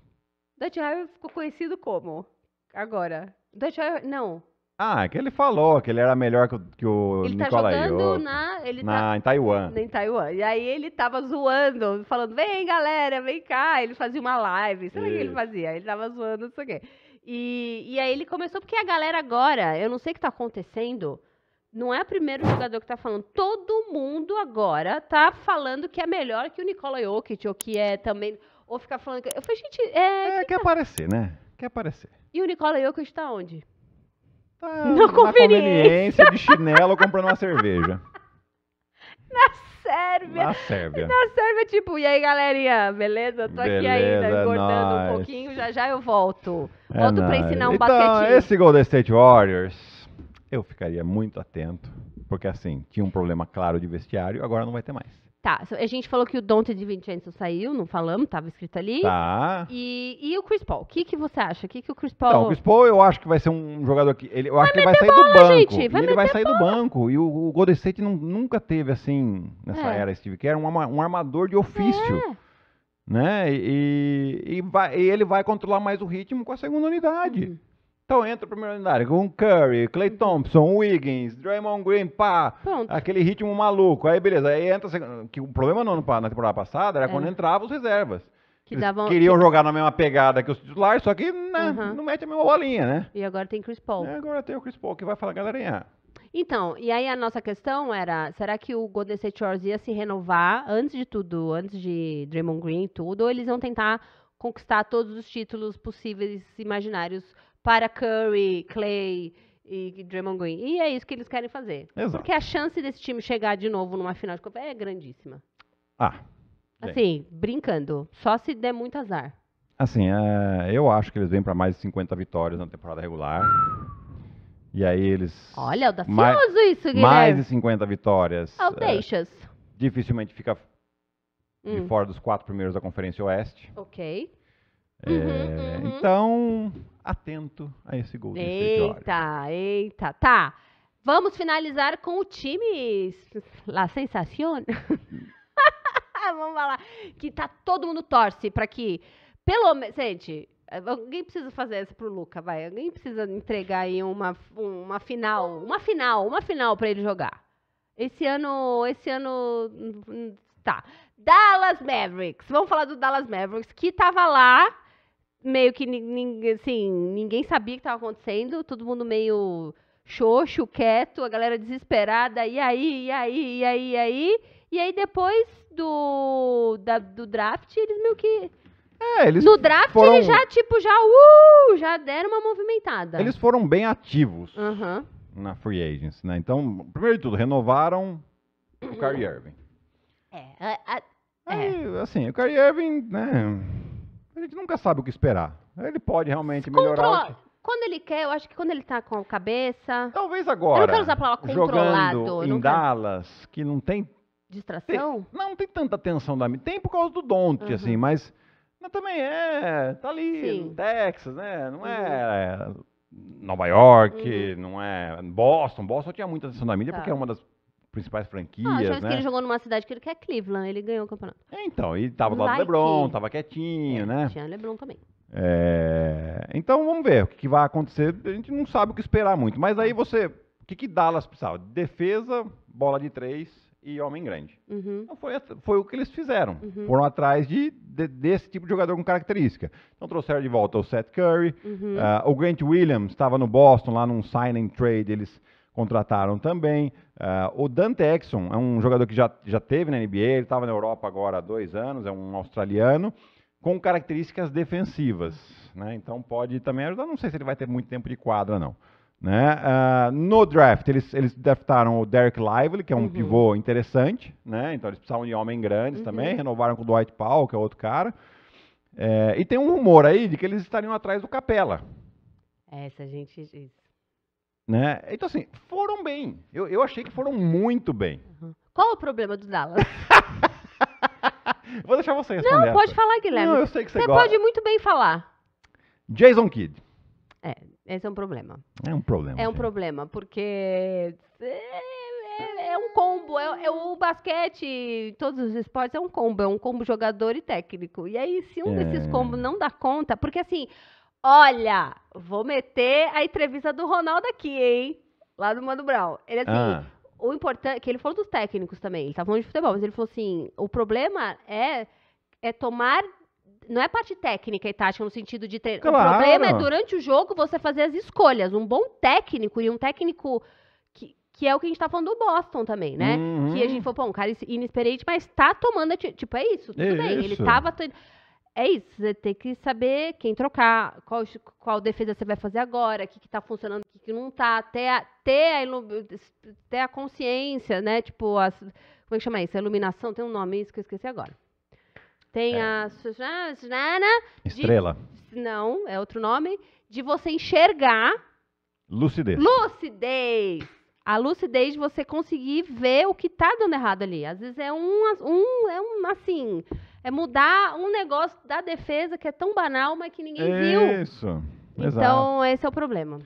Dwight Howard ficou conhecido como? Agora. Dwight Howard, não. Ah, é que ele falou que ele era melhor que o, que o ele Nicola tá jogando na, ele na, tá, em Taiwan. Em Taiwan. E aí ele tava zoando, falando, vem galera, vem cá. Ele fazia uma live, sabe o que ele fazia. Ele tava zoando, não sei o quê. E, e aí ele começou, porque a galera agora, eu não sei o que tá acontecendo, não é o primeiro jogador que tá falando. Todo mundo agora tá falando que é melhor que o Nicola Jokic, ou que é também... Ou ficar falando... Que... Eu falei, gente, é... É, quer tá... aparecer, né? Quer aparecer. E o Nicola Jokic tá onde? Tá não conveniência. conveniência de chinelo comprando uma cerveja. Na Sérvia. Na Sérvia. Na Sérvia, tipo, e aí, galerinha, beleza? tô beleza, aqui ainda, engordando nice. um pouquinho, já já eu volto. É volto nice. pra ensinar um então, basquetinho. esse Golden State Warriors, eu ficaria muito atento, porque assim, tinha um problema claro de vestiário, agora não vai ter mais. Tá, a gente falou que o Dante de Vincenzo saiu, não falamos, tava escrito ali. Tá. E, e o Chris Paul, o que, que você acha? O que, que o Chris Paul... Não, o Chris Paul eu acho que vai ser um jogador que... Ele, eu vai acho que ele vai sair bola, do banco. Gente, vai ele vai sair bola. do banco. E o, o Golden State não, nunca teve, assim, nessa é. era Steve Kerr, um, um armador de ofício. É né? E, e, vai, e, ele vai controlar mais o ritmo com a segunda unidade. Uhum. Então entra o primeiro lendário com Curry, Clay uhum. Thompson, Wiggins, Draymond Green, pá. Pronto. Aquele ritmo maluco. Aí beleza, aí entra. Que o problema não na temporada passada era é. quando entravam os reservas. Que davam, queriam que... jogar na mesma pegada que os titulares, só que né, uhum. não mete a mesma bolinha, né? E agora tem Chris Paul. E agora tem o Chris Paul que vai falar, galerinha. Então, e aí a nossa questão era, será que o Golden State Warriors ia se renovar antes de tudo, antes de Draymond Green e tudo, ou eles vão tentar conquistar todos os títulos possíveis imaginários para Curry, Clay e Draymond Green. E é isso que eles querem fazer. Exato. Porque a chance desse time chegar de novo numa final de Copa é grandíssima. Ah. Bem. Assim, brincando. Só se der muito azar. Assim, é, eu acho que eles vêm para mais de 50 vitórias na temporada regular. E aí eles. Olha, audacioso mais, isso, Guilherme. Mais de 50 vitórias. É, Audacious. É, dificilmente fica hum. de fora dos quatro primeiros da Conferência Oeste. Ok. É, uhum, uhum. Então, atento a esse gol eita, State Eita, eita. Tá. Vamos finalizar com o time La Sensación. Vamos falar que tá todo mundo torce para que pelo menos, gente, alguém precisa fazer para pro Luca, vai. Alguém precisa entregar aí uma uma final, uma final, uma final para ele jogar. Esse ano, esse ano tá. Dallas Mavericks. Vamos falar do Dallas Mavericks que tava lá meio que assim, ninguém sabia o que estava acontecendo, todo mundo meio xoxo, quieto, a galera desesperada, e aí, e aí, e aí, e aí. E aí depois do, da, do draft, eles meio que. É, eles no draft foram... eles já, tipo, já, uh, já deram uma movimentada. Eles foram bem ativos uhum. na free agency, né? Então, primeiro de tudo, renovaram uhum. o Kyrie Irving. É, a, a, é. assim, o Kyrie Irving, né? a gente nunca sabe o que esperar. Ele pode realmente melhorar. Controla. O... Quando ele quer, eu acho que quando ele tá com a cabeça. Talvez agora. Eu não quero usar a palavra controlado. Jogando em galas Dallas, que não tem. Distração? Tem... não, não tem tanta atenção da minha. Tem por causa do Don't, uhum. assim, mas. Mas também é. Tá ali, Sim. Texas, né? Não é. Uhum. Nova York, uhum. não é. Boston. Boston tinha muita atenção da mídia tá. porque é uma das principais ah, franquias, ah, a chance né? que ele né? jogou numa cidade que ele quer é Cleveland, ele ganhou o campeonato. É, então, e tava do lado do LeBron, que... tava quietinho, é, né? Tinha LeBron também. É... Então vamos ver o que, que, vai acontecer. A gente não sabe o que esperar muito. Mas aí você. O que, que Dallas precisava? Defesa, bola de três e homem grande. Uhum. Então foi, foi o que eles fizeram. Uhum. Foram atrás de, de, desse tipo de jogador com característica. Então trouxeram de volta o Seth Curry. Uhum. Uh, o Grant Williams estava no Boston, lá num sign and trade, eles contrataram também. Uh, o Dante Exxon é um jogador que já, já teve na NBA, ele estava na Europa agora há dois anos, é um australiano, com características defensivas. Né? Então pode também ajudar, não sei se ele vai ter muito tempo de quadra, não. Né? Uh, no draft, eles, eles draftaram o Derek Lively, que é um uhum. pivô interessante, né? então eles precisavam de homem grandes uhum. também, renovaram com o Dwight Powell, que é outro cara. É, e tem um rumor aí de que eles estariam atrás do Capela. Essa gente. Isso. Né? Então, assim, foram bem. Eu, eu achei que foram muito bem. Uhum. Qual o problema do Dallas? Vou deixar você responder. Não, essa. pode falar, Guilherme. Não, eu sei que você, você pode muito bem falar. Jason Kidd. É, esse é um problema. É um problema. É gente. um problema, porque é, é, é um combo. É, é, o basquete, todos os esportes é um combo. É um combo jogador e técnico. E aí, se um é. desses combos não dá conta, porque assim Olha, vou meter a entrevista do Ronaldo aqui, hein? Lá do Mano Brown. Ele assim, ah. o importante. Que ele falou dos técnicos também. Ele tava tá falando de futebol, mas ele falou assim: o problema é, é tomar. Não é parte técnica e tática no sentido de ter. Claro. O problema é durante o jogo você fazer as escolhas. Um bom técnico e um técnico que é o que a gente tá falando do Boston também, né? Uhum. Que a uhum. gente falou, pô, um cara inexperiente, mas tá tomando. Tipo, é isso, tudo é bem. Ele tava é isso, você tem que saber quem trocar, qual, qual defesa você vai fazer agora, o que está funcionando, o que, que não está, até a, ter, a ter a consciência, né? Tipo, como é que chama isso? A iluminação, tem um nome, isso que eu esqueci agora. Tem é. a Estrela. De, não, é outro nome. De você enxergar. Lucidez. Lucidez a lucidez de você conseguir ver o que está dando errado ali. Às vezes é um, um é um assim, é mudar um negócio da defesa que é tão banal, mas que ninguém Isso. viu. Isso. Então, esse é o problema.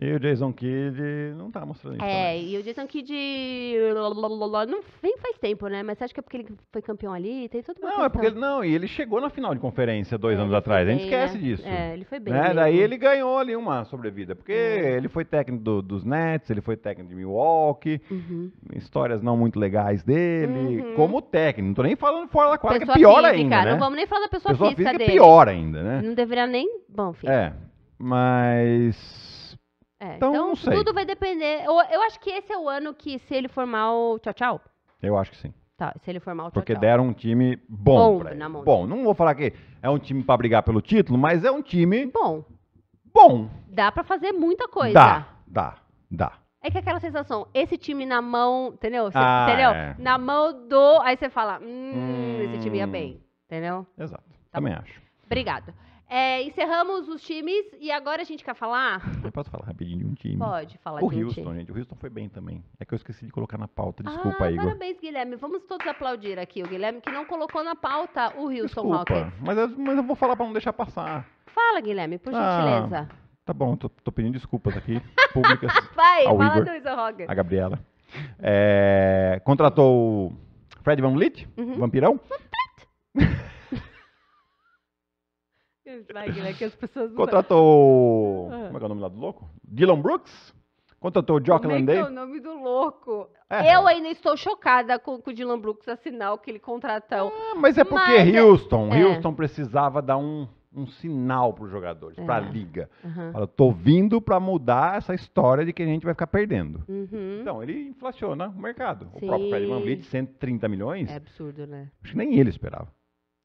E o Jason Kidd não tá mostrando isso. É, também. e o Jason Kidd. Não, vem faz tempo, né? Mas você acha que é porque ele foi campeão ali? Tem Não, questão. é porque ele, não, e ele chegou na final de conferência dois é, anos atrás. Bem, a gente esquece né? disso. É, ele foi bem. Né? Daí ele ganhou ali uma sobrevida. Porque uhum. ele foi técnico do, dos Nets, ele foi técnico de Milwaukee. Uhum. Histórias não muito legais dele. Uhum. Como técnico. Não tô nem falando fora da quadra, pessoa que é pior física, ainda. Né? Não vamos nem falar da pessoa, pessoa física. física é dele. é pior ainda, né? Não deveria nem. Bom, fica. É. Mas é, então, então não sei. tudo vai depender. Eu, eu, acho que esse é o ano que, se ele for mal, tchau, tchau. Eu acho que sim. Tá, se ele for mal, tchau, Porque tchau. deram um time bom. Bom, pra ele. na mão bom, não vou falar que é um time para brigar pelo título, mas é um time. Bom. Bom. Dá para fazer muita coisa. Dá, dá, dá. É que aquela sensação, esse time na mão, entendeu? Você, ah, entendeu? É. Na mão do. Aí você fala, hum, hum, esse time ia hum. bem. Entendeu? Exato. Tá Também bom. acho. Obrigado. É, encerramos os times e agora a gente quer falar. Eu posso falar rapidinho de um time? Pode falar o de um Houston, gente. O Houston foi bem também. É que eu esqueci de colocar na pauta. Ah, Desculpa, ah, Parabéns, Guilherme. Vamos todos aplaudir aqui o Guilherme que não colocou na pauta o Houston Rockets. Mas, eu, mas eu vou falar para não deixar passar. Fala, Guilherme, por ah, gentileza. Ah, tá bom, tô, tô, pedindo desculpas aqui, públicas. Vai, ao fala Igor, do Houston Rockets. A Gabriela. É, contratou Fred Van Vliet, uhum. vampirão. Van Vliet. que as pessoas Contratou. Ah. Como é, que é o nome lá do louco? Dylan Brooks? Contratou o Jock Landale. É, é o nome do louco. É. Eu ainda estou chocada com, com o Dylan Brooks assinar aquele contratão. Ah, mas é porque mas é- Houston. É... Houston precisava dar um, um sinal para os jogadores, para a é. liga. Uhum. Fala, tô vindo para mudar essa história de que a gente vai ficar perdendo. Uhum. Então, ele inflaciona o mercado. Sim. O próprio Fred Van 130 milhões. É absurdo, né? Acho que nem ele esperava.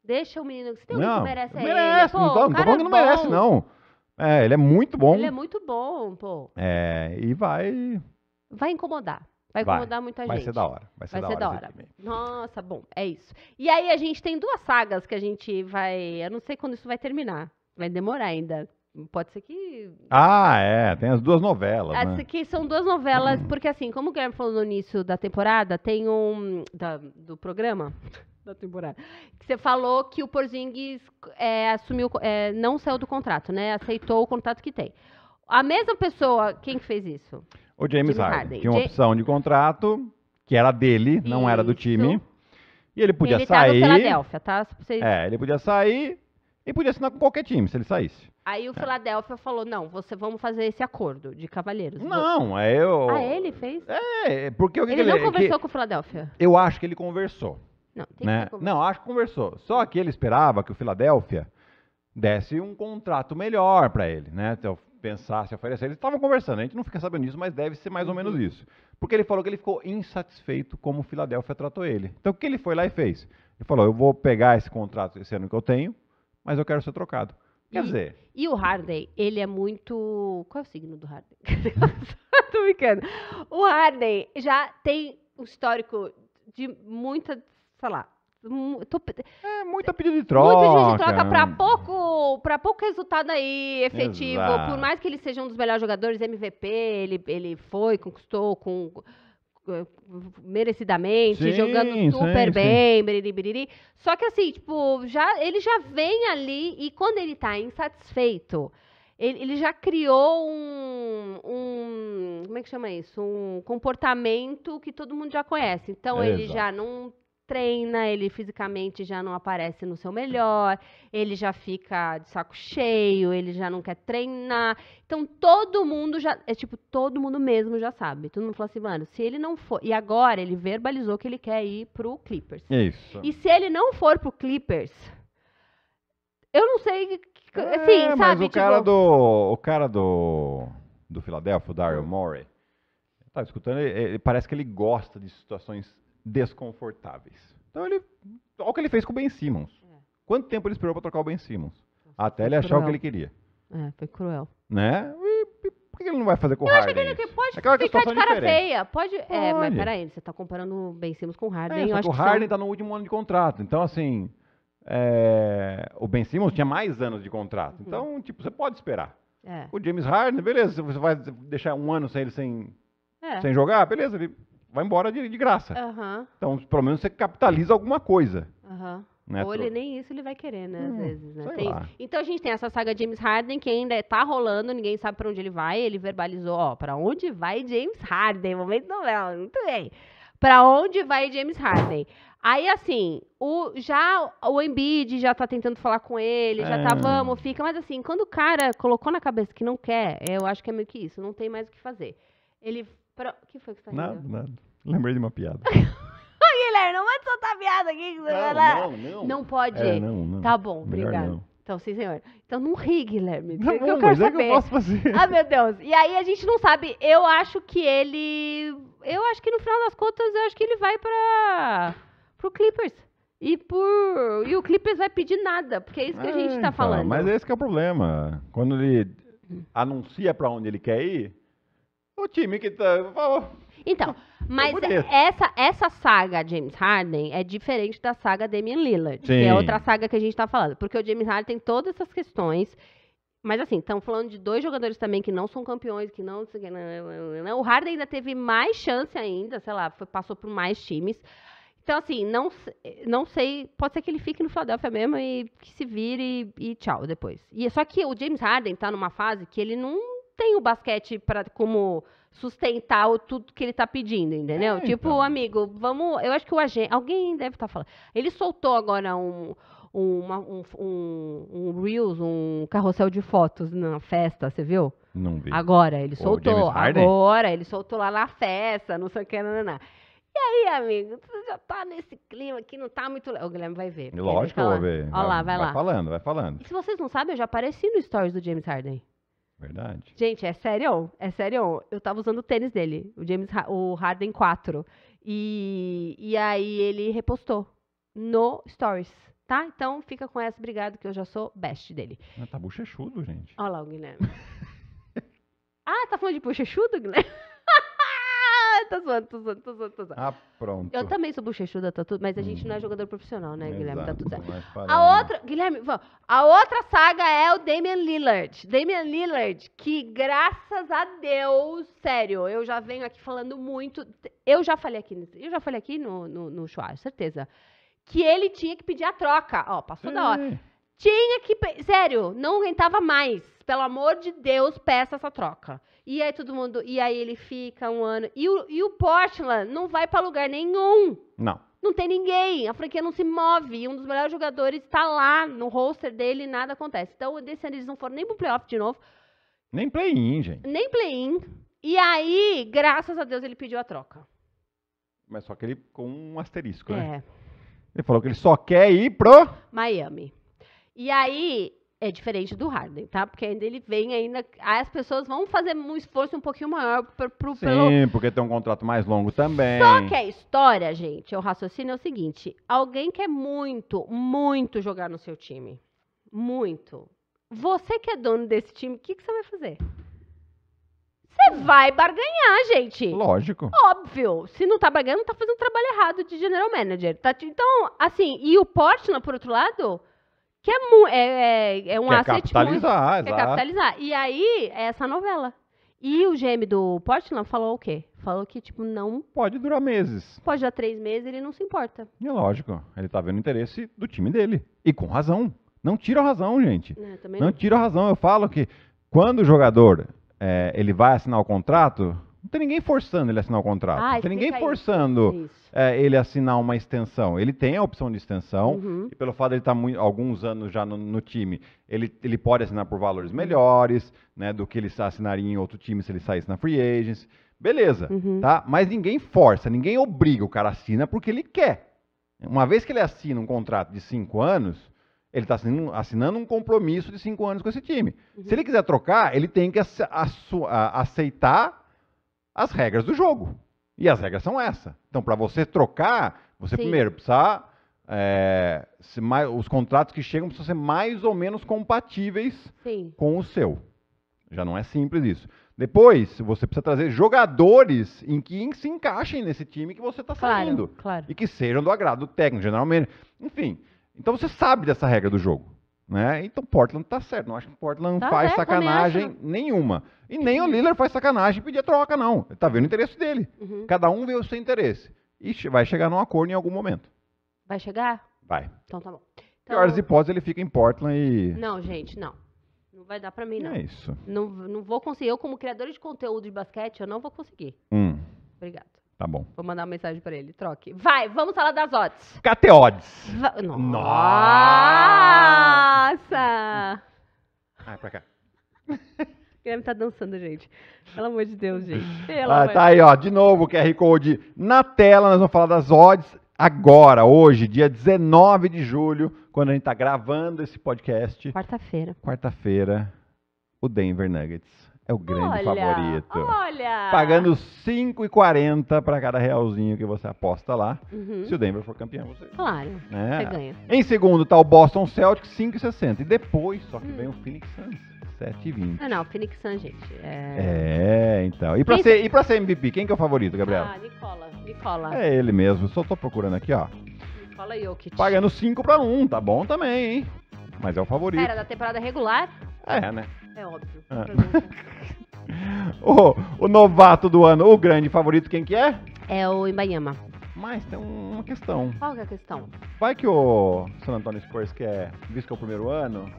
Deixa o menino. Você tem não, um que merece ele Merece, não, tô, não tô falando que não merece, não. É, ele é muito bom. Ele é muito bom, pô. É, e vai. Vai incomodar. Vai, vai incomodar muita gente. Vai ser da hora. Vai ser, vai da, ser hora, hora. Nossa, bom, é isso. E aí a gente tem duas sagas que a gente vai. Eu não sei quando isso vai terminar. Vai demorar ainda. Pode ser que. Ah, é. Tem as duas novelas. As, né? Que são duas novelas, hum. porque assim, como o Guilherme falou no início da temporada, tem um. Da, do programa da temporada. Você falou que o Porzingis é, assumiu, é, não saiu do contrato, né? Aceitou o contrato que tem. A mesma pessoa, quem fez isso? O James, James Harden. Harden. Tinha uma James... opção de contrato que era dele, isso. não era do time. E ele podia ele sair. Ele tá Vocês... É, ele podia sair e podia assinar com qualquer time se ele saísse. Aí o é. Philadelphia falou: não, você vamos fazer esse acordo de cavalheiros. Não, é eu. Ah, ele fez? É, é, porque o que ele, que ele não é, é conversou que... com o Philadelphia. Eu acho que ele conversou. Não, tem né? que Não, acho que conversou. Só que ele esperava que o Filadélfia desse um contrato melhor para ele, né? eu pensasse oferecer. Assim. Eles estavam conversando, a gente não fica sabendo disso, mas deve ser mais ou menos uhum. isso. Porque ele falou que ele ficou insatisfeito como o Filadélfia tratou ele. Então, o que ele foi lá e fez? Ele falou: eu vou pegar esse contrato esse ano que eu tenho, mas eu quero ser trocado. Quer e, dizer. E o Harden, ele é muito. Qual é o signo do Harden? Tô brincando. O Harden já tem um histórico de muita sei lá. Tô, é muita pedido de troca. Muito pedido de troca para pouco, pra pouco resultado aí efetivo. Exato. Por mais que ele seja um dos melhores jogadores, MVP, ele, ele foi, conquistou com eh, merecidamente, sim, jogando super sim, bem, sim. Biriri, biriri. Só que assim, tipo, já ele já vem ali e quando ele tá insatisfeito, ele, ele já criou um, um, como é que chama isso? Um comportamento que todo mundo já conhece. Então é ele já não treina, ele fisicamente já não aparece no seu melhor, ele já fica de saco cheio, ele já não quer treinar. Então todo mundo já, é tipo, todo mundo mesmo já sabe. Todo mundo fala assim, mano, se ele não for, e agora ele verbalizou que ele quer ir pro Clippers. Isso. E se ele não for pro Clippers, eu não sei, é, assim, é, sabe, mas o tipo... cara do, o cara do do Filadélfio o Daryl Morey, tá escutando, ele, ele, parece que ele gosta de situações desconfortáveis. Então ele, olha o que ele fez com o Ben Simmons. É. Quanto tempo ele esperou para trocar o Ben Simmons? Até ele achar cruel. o que ele queria. É, foi cruel. Né? E, e, por que ele não vai fazer com o Harden? Eu acho que ele pode é ficar de cara diferente. feia. Pode, pode. É, mas peraí, você está comparando o Ben Simmons com o Harden. É, o Harden está são... no último ano de contrato. Então, assim, é, o Ben Simmons tinha mais anos de contrato. Uhum. Então, tipo, você pode esperar. É. O James Harden, beleza, você vai deixar um ano sem ele sem, é. sem jogar, beleza, ele vai embora de, de graça. Uhum. Então, pelo menos você capitaliza alguma coisa. Uhum. Né? Ou ele nem isso ele vai querer, né? Hum, às vezes, né? Tem... Então a gente tem essa saga James Harden que ainda tá rolando, ninguém sabe para onde ele vai. Ele verbalizou, ó, para onde vai James Harden? Momento novela, muito bem. Para onde vai James Harden? Aí, assim, o, já o Embiid já tá tentando falar com ele, já tá, é. tá, vamos, fica. Mas, assim, quando o cara colocou na cabeça que não quer, eu acho que é meio que isso, não tem mais o que fazer. Ele Pro... que foi que você tá Nada, rindo? nada. Lembrei de uma piada. Guilherme, não pode soltar piada aqui. Que você vai lá. Não, não. Não pode. É, não, não. Tá bom, Melhor obrigado. não. Então, sim, senhor. Então não ri, Guilherme. Tá que bom, eu quero mas é que saber. eu posso fazer. Ah, meu Deus. E aí a gente não sabe. Eu acho que ele. Eu acho que no final das contas, eu acho que ele vai para o Clippers. E por. E o Clippers vai pedir nada, porque é isso que a gente está ah, então, falando. Mas é esse que é o problema. Quando ele anuncia para onde ele quer ir, o time que tá. Então, tá mas essa, essa saga James Harden é diferente da saga Damian Lillard, Sim. que é outra saga que a gente tá falando. Porque o James Harden tem todas essas questões. Mas assim, estão falando de dois jogadores também que não são campeões, que não, que não, né, né, né, O Harden ainda teve mais chance ainda, sei lá, foi, passou por mais times. Então, assim, não, não sei. Pode ser que ele fique no Philadelphia mesmo e que se vire e, e tchau depois. E, é só que o James Harden tá numa fase que ele não tem o basquete para como sustentar o, tudo que ele está pedindo, entendeu? É, tipo, então. amigo, vamos. Eu acho que o agente. Alguém deve estar tá falando. Ele soltou agora um. Uma, um, um, um Reels, um carrossel de fotos na festa, você viu? Não vi. Agora, ele James soltou. Agora, ele soltou lá na festa, não sei o que, não, não. E aí, amigo, você já tá nesse clima aqui, não tá muito. O Guilherme vai ver. Lógico que eu vou ver. Olha lá, vai, vai lá. Vai falando, vai falando. E se vocês não sabem, eu já apareci no stories do James Harden. Verdade. Gente, é sério, é sério. Eu tava usando o tênis dele, o James, o Harden 4. E, e aí ele repostou no Stories, tá? Então fica com essa, obrigado, que eu já sou best dele. Mas ah, tá bochechudo, gente. Olha lá o Guilherme. ah, tá falando de bochechudo, Guilherme? tô zoando, tô zoando, tô zoando, tô zoando. Ah, pronto. Eu também sou bochechuda, tá tudo, mas a gente não é uhum. jogador profissional, né, Guilherme? Tá tudo certo. A outra, Guilherme, A outra saga é o Damian Lillard. Damian Lillard, que graças a Deus, sério, eu já venho aqui falando muito. Eu já falei aqui, eu já falei aqui no, no, no certeza. Que ele tinha que pedir a troca. Ó, passou é. da hora. Tinha que. Sério, não aguentava mais. Pelo amor de Deus, peça essa troca. E aí todo mundo. E aí ele fica um ano. E o, e o Portland não vai para lugar nenhum. Não. Não tem ninguém. A franquia não se move. E um dos melhores jogadores está lá no roster dele e nada acontece. Então, desse ano eles não foram nem pro playoff de novo. Nem play-in, gente. Nem play-in. E aí, graças a Deus, ele pediu a troca. Mas só que ele com um asterisco, né? É. Ele falou que ele só quer ir pro Miami. E aí, é diferente do Harden, tá? Porque ainda ele vem ainda. Aí as pessoas vão fazer um esforço um pouquinho maior pro, pro, Sim, pelo... porque tem um contrato mais longo também. Só que a história, gente, o raciocínio é o seguinte: alguém quer muito, muito jogar no seu time. Muito. Você que é dono desse time, o que, que você vai fazer? Você vai barganhar, gente. Lógico. Óbvio. Se não tá barganhando, tá fazendo um trabalho errado de general manager. Tá, então, assim, e o Portland, por outro lado que é, é, é, é, um asset capitalizar, muito, exato. Quer capitalizar. E aí, é essa novela. E o GM do Portland falou o quê? Falou que, tipo, não... Pode durar meses. Pode durar três meses, ele não se importa. É lógico. Ele tá vendo o interesse do time dele. E com razão. Não tira a razão, gente. não, não tira a razão. Eu falo que quando o jogador é, ele vai assinar o contrato, não tem ninguém forçando ele a assinar o contrato. Ah, não tem ninguém forçando é, ele a assinar uma extensão. Ele tem a opção de extensão, uhum. e pelo fato de ele estar tá muito, alguns anos já no, no, time, ele, ele pode assinar por valores uhum. melhores né, do que ele assinaria em outro time se ele saísse na free agency. Beleza, uhum. tá? Mas ninguém força, ninguém obriga. O cara a assinar porque ele quer. Uma vez que ele assina um contrato de cinco anos, ele está assinando, um compromisso de cinco anos com esse time. Uhum. Se ele quiser trocar, ele tem que aceitar as regras do jogo. E as regras são essa. Então, para você trocar, você Sim. primeiro precisa. É, mais, os contratos que chegam precisam ser mais ou menos compatíveis Sim. com o seu. Já não é simples isso. Depois, você precisa trazer jogadores em que se encaixem nesse time que você está claro, Claro. E que sejam do agrado do técnico, geralmente. Enfim. Então você sabe dessa regra do jogo. Né? Então Portland tá certo. Não acho que Portland tá faz certo, sacanagem nenhuma. E nem o uhum. Lillard faz sacanagem pedir a troca, não. Ele tá vendo o interesse dele. Uhum. Cada um vê o seu interesse. E vai chegar num acordo em algum momento. Vai chegar? Vai. Então tá bom. Então... Piores hipóteses, ele fica em Portland e. Não, gente, não. Não vai dar pra mim, é não. É isso. Não, não vou conseguir. Eu, como criadora de conteúdo de basquete, eu não vou conseguir. Hum. Obrigada. Tá bom. Vou mandar uma mensagem pra ele. Troque. Vai, vamos falar das odds. Cateodes. Va Nossa! Nossa! Ah, é pra cá. Guilherme tá dançando, gente. Pelo amor de Deus, gente. Pelo ah, tá aí, ó. De novo, QR Code na tela. Nós vamos falar das odds agora, hoje, dia 19 de julho, quando a gente tá gravando esse podcast. Quarta-feira. Quarta-feira, o Denver Nuggets é o grande olha, favorito. Olha! Pagando 5,40 para cada realzinho que você aposta lá. Uhum. Se o Denver for campeão, você. Claro. Né? Você ganha. Em segundo tá o Boston Celtics, 5,60. E depois, só que hum. vem o Phoenix Suns. 7,20. Ah, não, Phoenix Suns, gente. É... é, então. E pra, ser, e pra ser MVP, quem que é o favorito, Gabriel? Ah, Nicola. Nicola. É ele mesmo. Só tô procurando aqui, ó. Nicola Jokic. Pagando 5 pra 1, um, tá bom também, hein? Mas é o favorito. Era da temporada regular? É, né? É óbvio. É. Ah. o, o novato do ano, o grande favorito, quem que é? É o Ibayama. Mas tem uma questão. Qual que é a questão? Vai que o San Antonio Spurs quer, visto que é o primeiro ano,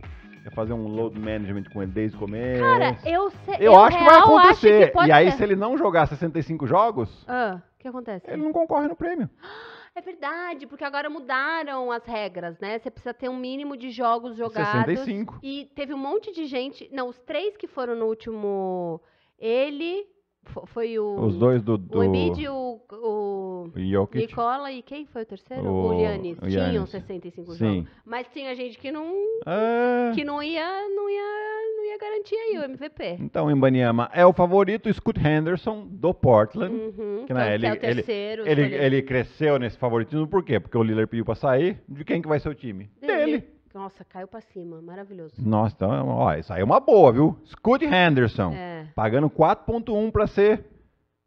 é fazer um load management com ele desde o começo. Cara, eu sei. Eu, eu acho que vai acontecer. Que e aí, ser. se ele não jogar 65 jogos, ah, o ah, que acontece? Ele não concorre no prêmio. É verdade, porque agora mudaram as regras, né? Você precisa ter um mínimo de jogos jogados. 65. E teve um monte de gente. Não, os três que foram no último. Ele, foi o. Os dois do. do... O Embiid, o, o Jokic. Nicola e quem foi o terceiro? O, o Giannis. Giannis. Tinham 65 Sim. jogos. Mas tinha gente que não. É... Que não ia, não ia. Não ia garantir aí o MVP. Então, Embanyama é o favorito Scott Henderson do Portland. Uhum, que, né, ele, é o terceiro. Ele, ele, ele, cresceu nesse favoritismo, por quê? Porque o Lillard pediu pra sair. De quem que vai ser o time? Dele. Dele. Nossa, caiu para cima, maravilhoso. Nossa, então, é ó, isso aí é uma boa, viu? Scoot Henderson, é. pagando 4.1 para ser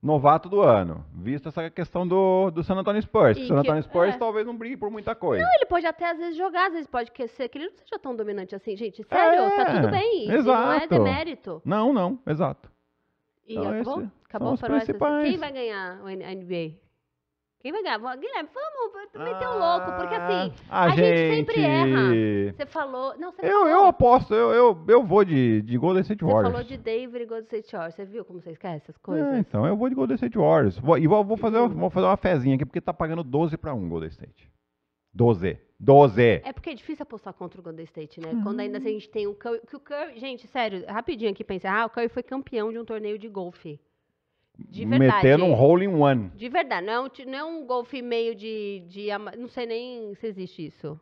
novato do ano, visto essa questão do, do San Antonio Spurs. o San Antonio que, Spurs é. talvez não brigue por muita coisa. Não, ele pode até às vezes jogar, às vezes pode ser que ele não seja tão dominante assim, gente. Sério, tá é, tá tudo bem. Exato. Não é demérito. Não, não, exato. E então, acabou? Acabou o faroeste? Quem vai ganhar a NBA? Devagar, Guilherme, vamos meter o ah, louco, porque assim, a, a gente... gente... sempre erra. Você falou. Não, você eu, falou. eu aposto, eu, eu, eu vou de, de Golden State Warriors. Você falou de David e Golden State Warriors. Você viu como você esquece essas coisas? É, então, eu vou de Golden State Warriors. Vou, e vou, vou fazer, vou fazer uma fezinha aqui, porque tá pagando 12 para 1 Golden State. 12. 12. É porque é difícil apostar contra o Golden State, né? Uhum. Quando ainda assim, a gente tem o Curry, o Curry. Gente, sério, rapidinho aqui pra encerrar, ah, o Curry foi campeão de um torneio de golfe. De verdade. Metendo um é. hole in one. De verdade, não é um, não é um golfe meio de, de. Não sei nem se existe isso.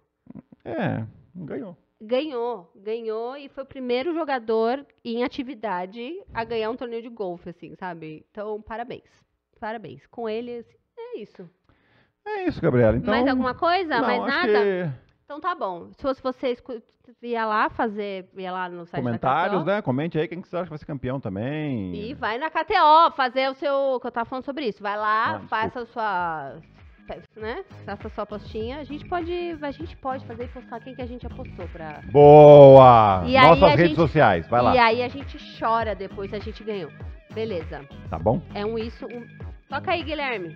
É, ganhou. Ganhou, ganhou e foi o primeiro jogador em atividade a ganhar um torneio de golfe, assim, sabe? Então, parabéns. Parabéns. Com ele, assim, é isso. É isso, Gabriela. Então, Mais alguma coisa? Não, Mais nada? Que... Então tá bom. Se fosse você, ia lá fazer, ia lá no site Comentários, da KTO. né? Comente aí quem que você acha que vai ser campeão também. E vai na KTO fazer o seu, que eu tava falando sobre isso. Vai lá, ah, faça a sua, né? Faça a sua postinha. A gente pode, a gente pode fazer e postar quem que a gente apostou pra... Boa! E Nossas redes gente... sociais, vai lá. E aí a gente chora depois se a gente ganhou. Beleza. Tá bom? É um isso, um... Toca aí, Guilherme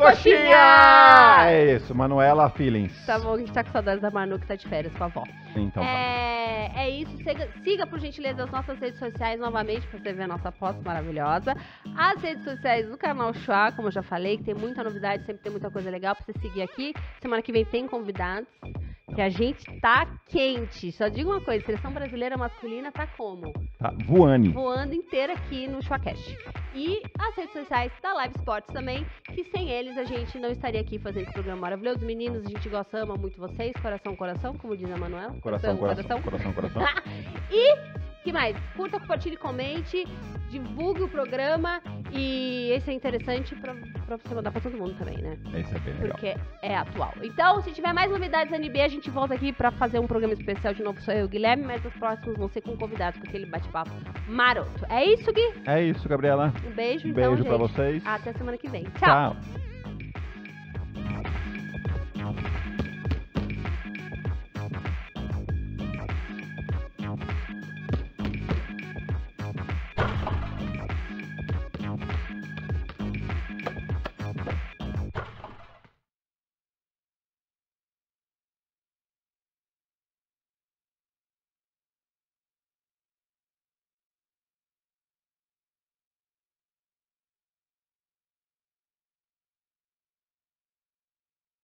coxinha! É isso, Manuela Feelings. Tá bom, a gente tá com saudades da Manu que tá de férias com a avó. Então. Tá é, é isso. Siga, siga, por gentileza, as nossas redes sociais novamente pra você ver a nossa foto maravilhosa. As redes sociais do canal Chua, como eu já falei, que tem muita novidade, sempre tem muita coisa legal pra você seguir aqui. Semana que vem tem convidados. Que a gente tá quente. Só digo uma coisa: seleção brasileira masculina tá como? Tá voando. Voando inteira aqui no Chuacast. E as redes sociais da Live Sports também, que sem eles a gente não estaria aqui fazendo esse programa maravilhoso. Meninos, a gente gosta, ama muito vocês. Coração, coração, como diz a Manuela. Coração, coração, coração, coração. coração, coração. e que mais? Curta, compartilhe, comente, divulgue o programa e esse é interessante pra, pra você mandar pra todo mundo também, né? Esse é bem legal. Porque é atual. Então, se tiver mais novidades da NB, a gente volta aqui pra fazer um programa especial de novo. Sou eu, Guilherme, mas os próximos vão ser com convidados, com aquele bate-papo maroto. É isso, Gui? É isso, Gabriela. Um beijo, um então, beijo então, pra gente. vocês. Até semana que vem. Tchau. Tchau.